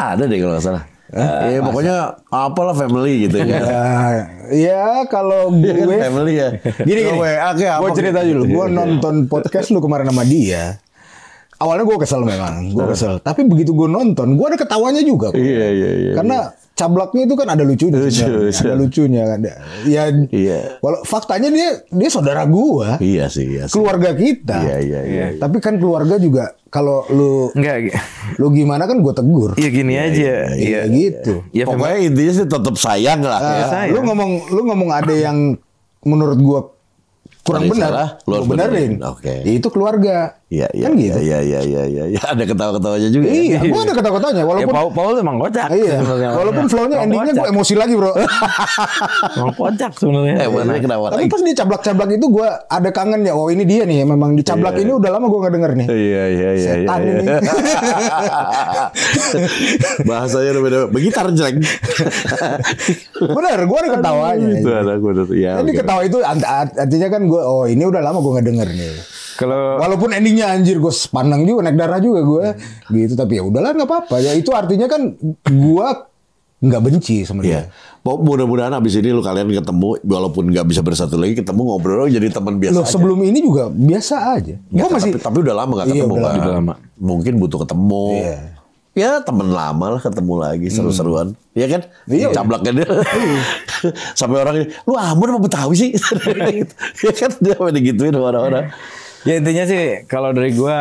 S2: Ada deh kalau nggak salah. Uh, ya pokoknya apalah family gitu ya. <laughs>
S3: Iya kalau iya kan, gue family ya.
S2: Gini gini. Gue, okay, gue cerita gitu. dulu. Gue iya, iya. nonton
S3: podcast lu kemarin sama dia. Awalnya gue kesel memang, gue kesel. Tapi begitu gue nonton, gue ada ketawanya juga. Iya iya iya. Karena cablaknya itu kan ada lucunya, lucu, lucu. ada iya. lucunya kan. Ya, iya. Walau faktanya dia dia saudara gua. Iya sih, iya sih. Keluarga kita. Iya, iya, iya. iya. iya. Tapi kan keluarga juga kalau lu enggak lu gimana kan gua tegur. Iya gini ya, aja. Iya, iya, iya
S2: gitu. Iya, Pokoknya intinya sih tetap sayang lah. Uh, ya, sayang. Lu
S3: ngomong lu ngomong ada yang menurut gua
S2: kurang benar, lu benerin. Oke. Okay. itu keluarga. Iya, iya, kan gitu. Iya, iya, iya, iya, ya. ada ketawa-ketawanya juga. Ya? Iya, ya. gue ada ketawa-ketawanya. Ya, walaupun ya, Paul, Paul emang kocak. Iya. Walaupun flownya endingnya gue emosi lagi, bro. <laughs> emang kocak sebenarnya. Eh, benar ketawa. Tapi pas
S3: dia cablak-cablak itu gue ada kangen ya. Oh, ini dia nih. Memang dicablak iya. ini udah lama gue gak
S2: denger nih. Iya, iya, iya. iya Setan iya, iya. ini. <laughs> Bahasanya udah beda. Begitar jelek. <laughs> bener, gue ada ketawanya. Itu ada, gue ada. Ya, Ini ketawa
S3: itu artinya kan gue, oh ini udah lama gue gak denger nih. Kalau walaupun endingnya anjir gue sepanang juga naik darah juga gue hmm. gitu tapi ya udahlah nggak apa-apa ya itu artinya kan gue nggak
S2: benci sama dia. Yeah. Mudah-mudahan abis ini lu kalian ketemu, walaupun nggak bisa bersatu lagi, ketemu ngobrol jadi teman biasa. Loh, aja. sebelum ini juga biasa aja. Gua masih. Tapi, tapi udah lama nggak iya, ketemu iya, udah kan? Udah lama. Mungkin butuh ketemu. Yeah. Ya teman lama lah ketemu lagi hmm. seru-seruan, hmm. ya kan? Iya, iya. Cablak kan dia. Iya. <laughs> Sampai orang ini, lu Ambon apa Betawi sih? <laughs> ya kan dia pada gituin orang-orang ya intinya sih kalau dari gue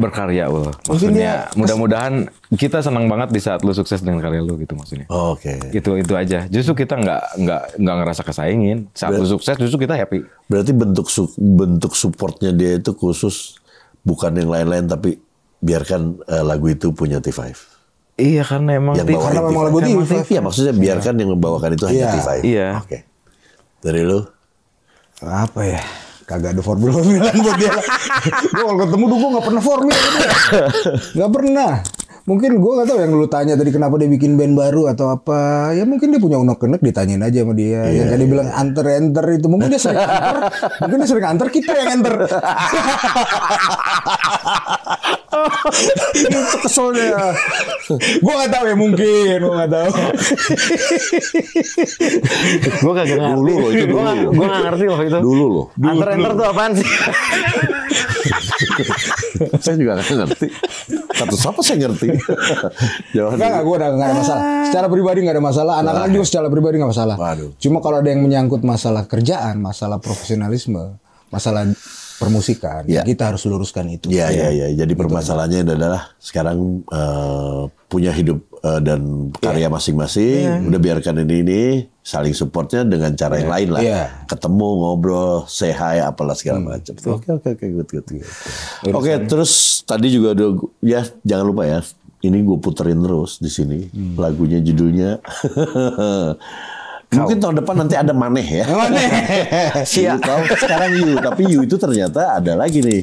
S1: berkarya lo, Maksudnya mudah-mudahan kita senang banget di saat lo sukses dengan karya lo gitu maksudnya. Oh, Oke. Okay. Itu itu aja. Justru kita nggak nggak nggak ngerasa kesaingin.
S2: Saat berarti, sukses justru kita happy. Berarti bentuk su bentuk supportnya dia itu khusus bukan yang lain-lain tapi biarkan uh, lagu itu punya T5.
S1: Iya karena emang yang bawa karena memang
S2: lagu T5. ya maksudnya biarkan yang membawakan itu hanya iya. T5. Iya. Oke. Okay. Dari lo Apa ya? kagak ada formula formula <laughs> buat dia.
S3: gue kalau ketemu dulu gue nggak pernah formula, nggak pernah mungkin gue gak tau yang lu tanya tadi kenapa dia bikin band baru atau apa ya mungkin dia punya unek-unek ditanyain aja sama dia yeah, yang tadi yeah. bilang anter enter itu mungkin dia sering anter mungkin dia sering anter kita yang enter
S2: <laughs> itu keselnya
S3: gue gak tau ya mungkin gue gak tau gue gak ngerti dulu loh itu dulu gue gak
S2: ngerti loh itu dulu loh anter enter tuh apaan sih saya juga gak ngerti kata siapa saya ngerti <laughs> Jangan enggak, gue udah enggak ada masalah. Ah.
S3: Secara pribadi enggak ada masalah. Anak-anak juga secara pribadi enggak masalah. Waduh. Cuma kalau ada yang menyangkut masalah kerjaan, masalah profesionalisme, masalah permusikan, ya. kita harus luruskan itu. Iya, iya, iya.
S2: Ya. Jadi gitu. permasalahannya adalah sekarang uh, punya hidup uh, dan karya ya. masing-masing. Ya. Udah biarkan ini ini saling supportnya dengan cara yang ya. lain lah. Ya. Ketemu, ngobrol, sehat, apalah segala hmm. macam. Oke, oke, oke, Oke, terus tadi juga udah ya jangan lupa ya ini gue puterin terus di sini. Hmm. Lagunya judulnya Kau. Mungkin tahun depan nanti ada Maneh ya. <laughs> Maneh. si tahu sekarang you, tapi you itu ternyata ada lagi nih.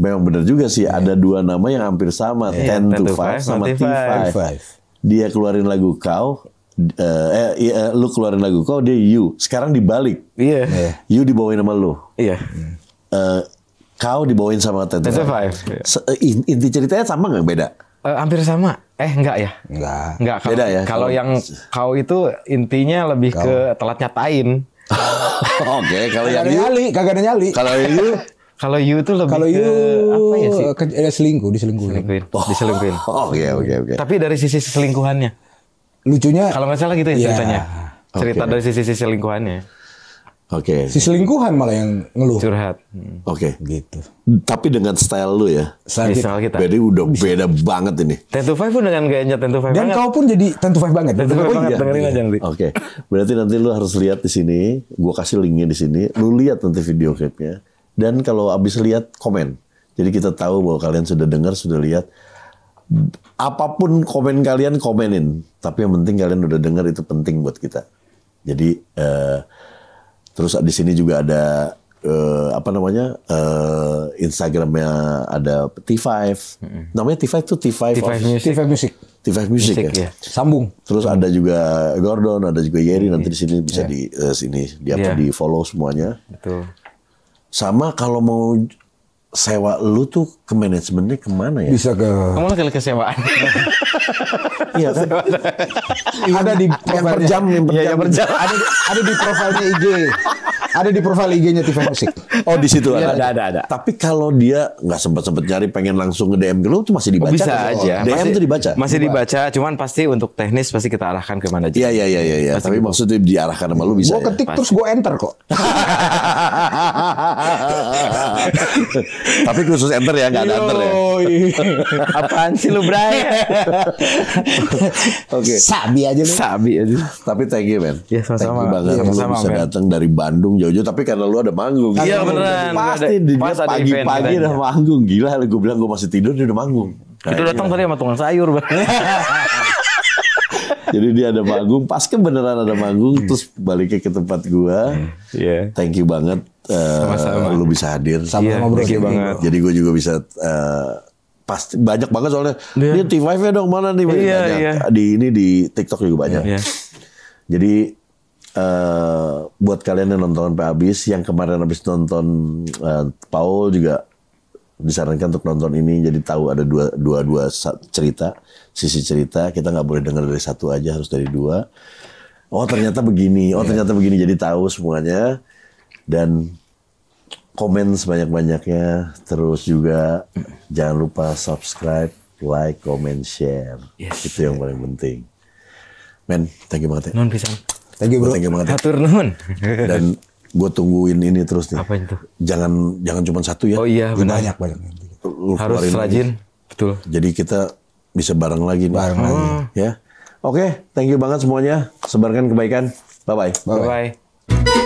S2: Memang benar juga sih, ada eh. dua nama yang hampir sama, yeah, iya, Ten to Five sama t five. Dia keluarin lagu Kau, uh, eh, eh, iya, eh, lu keluarin lagu Kau, dia You. Sekarang dibalik. Iya. Yeah. You dibawain sama lu. Iya. Yeah. Uh, kau dibawain sama Ten to Five. Iya. Eh, inti ceritanya sama nggak beda? uh, hampir sama. Eh enggak ya? Enggak. Enggak. Kalo, Beda ya. Kalau yang
S1: kau itu intinya lebih kau. ke telat nyatain. <laughs> Oke, kalau yang you, nyali,
S3: kagak ada nyali. Kalau you
S1: <laughs> kalau you tuh lebih ke you apa ya sih? Ke, eh, selingkuh, diselingkuhin. Selingkuhin. Oh. Diselingkuhin. <laughs> Oke, oke, oke. Tapi dari sisi selingkuhannya. Lucunya kalau nggak salah gitu ya, iya. ceritanya. Yeah. Cerita okay. dari sisi selingkuhannya.
S2: Oke. Okay. Si selingkuhan malah yang ngeluh. Curhat. Hmm. Oke. Okay. Gitu. Tapi dengan style lu ya. Style, style kita. Jadi udah beda banget ini. Tentu to five pun dengan gayanya ten five. Dan banget. kau
S3: pun jadi Tentu to five
S1: banget. Tentu to five oh, banget. Iya. Dengerin iya. aja nanti. Oke.
S2: Okay. Berarti nanti lu harus lihat di sini. Gua kasih linknya di sini. Lu lihat nanti video clipnya. Dan kalau abis lihat komen. Jadi kita tahu bahwa kalian sudah dengar, sudah lihat. Apapun komen kalian komenin. Tapi yang penting kalian udah dengar itu penting buat kita. Jadi. Uh, Terus di sini juga ada uh, apa namanya uh, Instagramnya ada T5 mm-hmm. namanya T5 itu T5 T5 of, Music T5 Music T5 Music, Music ya? ya sambung terus sambung. ada juga Gordon ada juga Yeri nanti di sini bisa yeah. di uh, sini di apa iya. yeah. di follow semuanya betul sama kalau mau sewa lu tuh ke manajemennya kemana ya? Bisa ke... Kamu
S1: ke kesewaan. sewaan. <laughs>
S3: iya
S2: kan? Iya. ada di yang per jam, yang per iya, jam. per jam. ada, di, ada di profilnya IG. Ada di profil IG-nya TV Musik. Oh di situ iya. ada, ada, ada, Tapi kalau dia nggak sempat sempat nyari pengen langsung ke DM ke lu tuh masih oh, dibaca. Oh, bisa kan? aja. DM masih, tuh dibaca. Masih dibaca, cuman pasti untuk teknis pasti kita arahkan ke mana aja. Iya iya iya iya. Ya. Tapi gitu. maksudnya diarahkan sama lu bisa. Gue ya? ketik ya? terus
S3: gue enter kok.
S2: <laughs> Tapi khusus enter ya, nggak ada enter ya. Apaan sih lu, Bray? Oke. Sabi aja lu. Sabi aja. Tapi thank you, man. Ya, sama-sama. Thank you banget. Iya, bisa datang dari Bandung jauh-jauh tapi karena lu ada manggung. Iya, iya beneran. Pasti di pagi-pagi udah manggung. Gila, gue bilang gue masih tidur dia udah manggung. Itu nah, datang
S1: iya. tadi sama tukang sayur, Bang.
S2: <laughs> Jadi dia ada manggung, pas kebenaran ada manggung, terus balik ke tempat gua. Thank you banget sama Uh, lu bisa hadir. Sama iya, ngobrol gitu. banget. Jadi gue juga bisa uh, eh, pasti banyak banget soalnya. Yeah. Ini T5 nya dong mana nih banyak. Yeah, banyak. Yeah. Di ini di TikTok juga banyak. Yeah. Jadi uh, buat kalian yang nonton sampai habis, yang kemarin habis nonton uh, Paul juga disarankan untuk nonton ini jadi tahu ada dua dua dua cerita sisi cerita kita nggak boleh dengar dari satu aja harus dari dua oh ternyata begini oh iya. ternyata begini jadi tahu semuanya dan komen sebanyak-banyaknya terus juga jangan lupa subscribe like comment share yes. itu yang paling penting men thank you banget ya. nun bisa. thank you bro thank you banget ya. hatur nun dan gue tungguin ini terus nih apa itu jangan jangan cuma satu ya oh iya benar. banyak banyak Lu harus rajin lagi. betul jadi kita bisa bareng lagi nih. bareng oh. lagi ya oke okay, thank you banget semuanya sebarkan kebaikan bye bye bye bye, bye, -bye.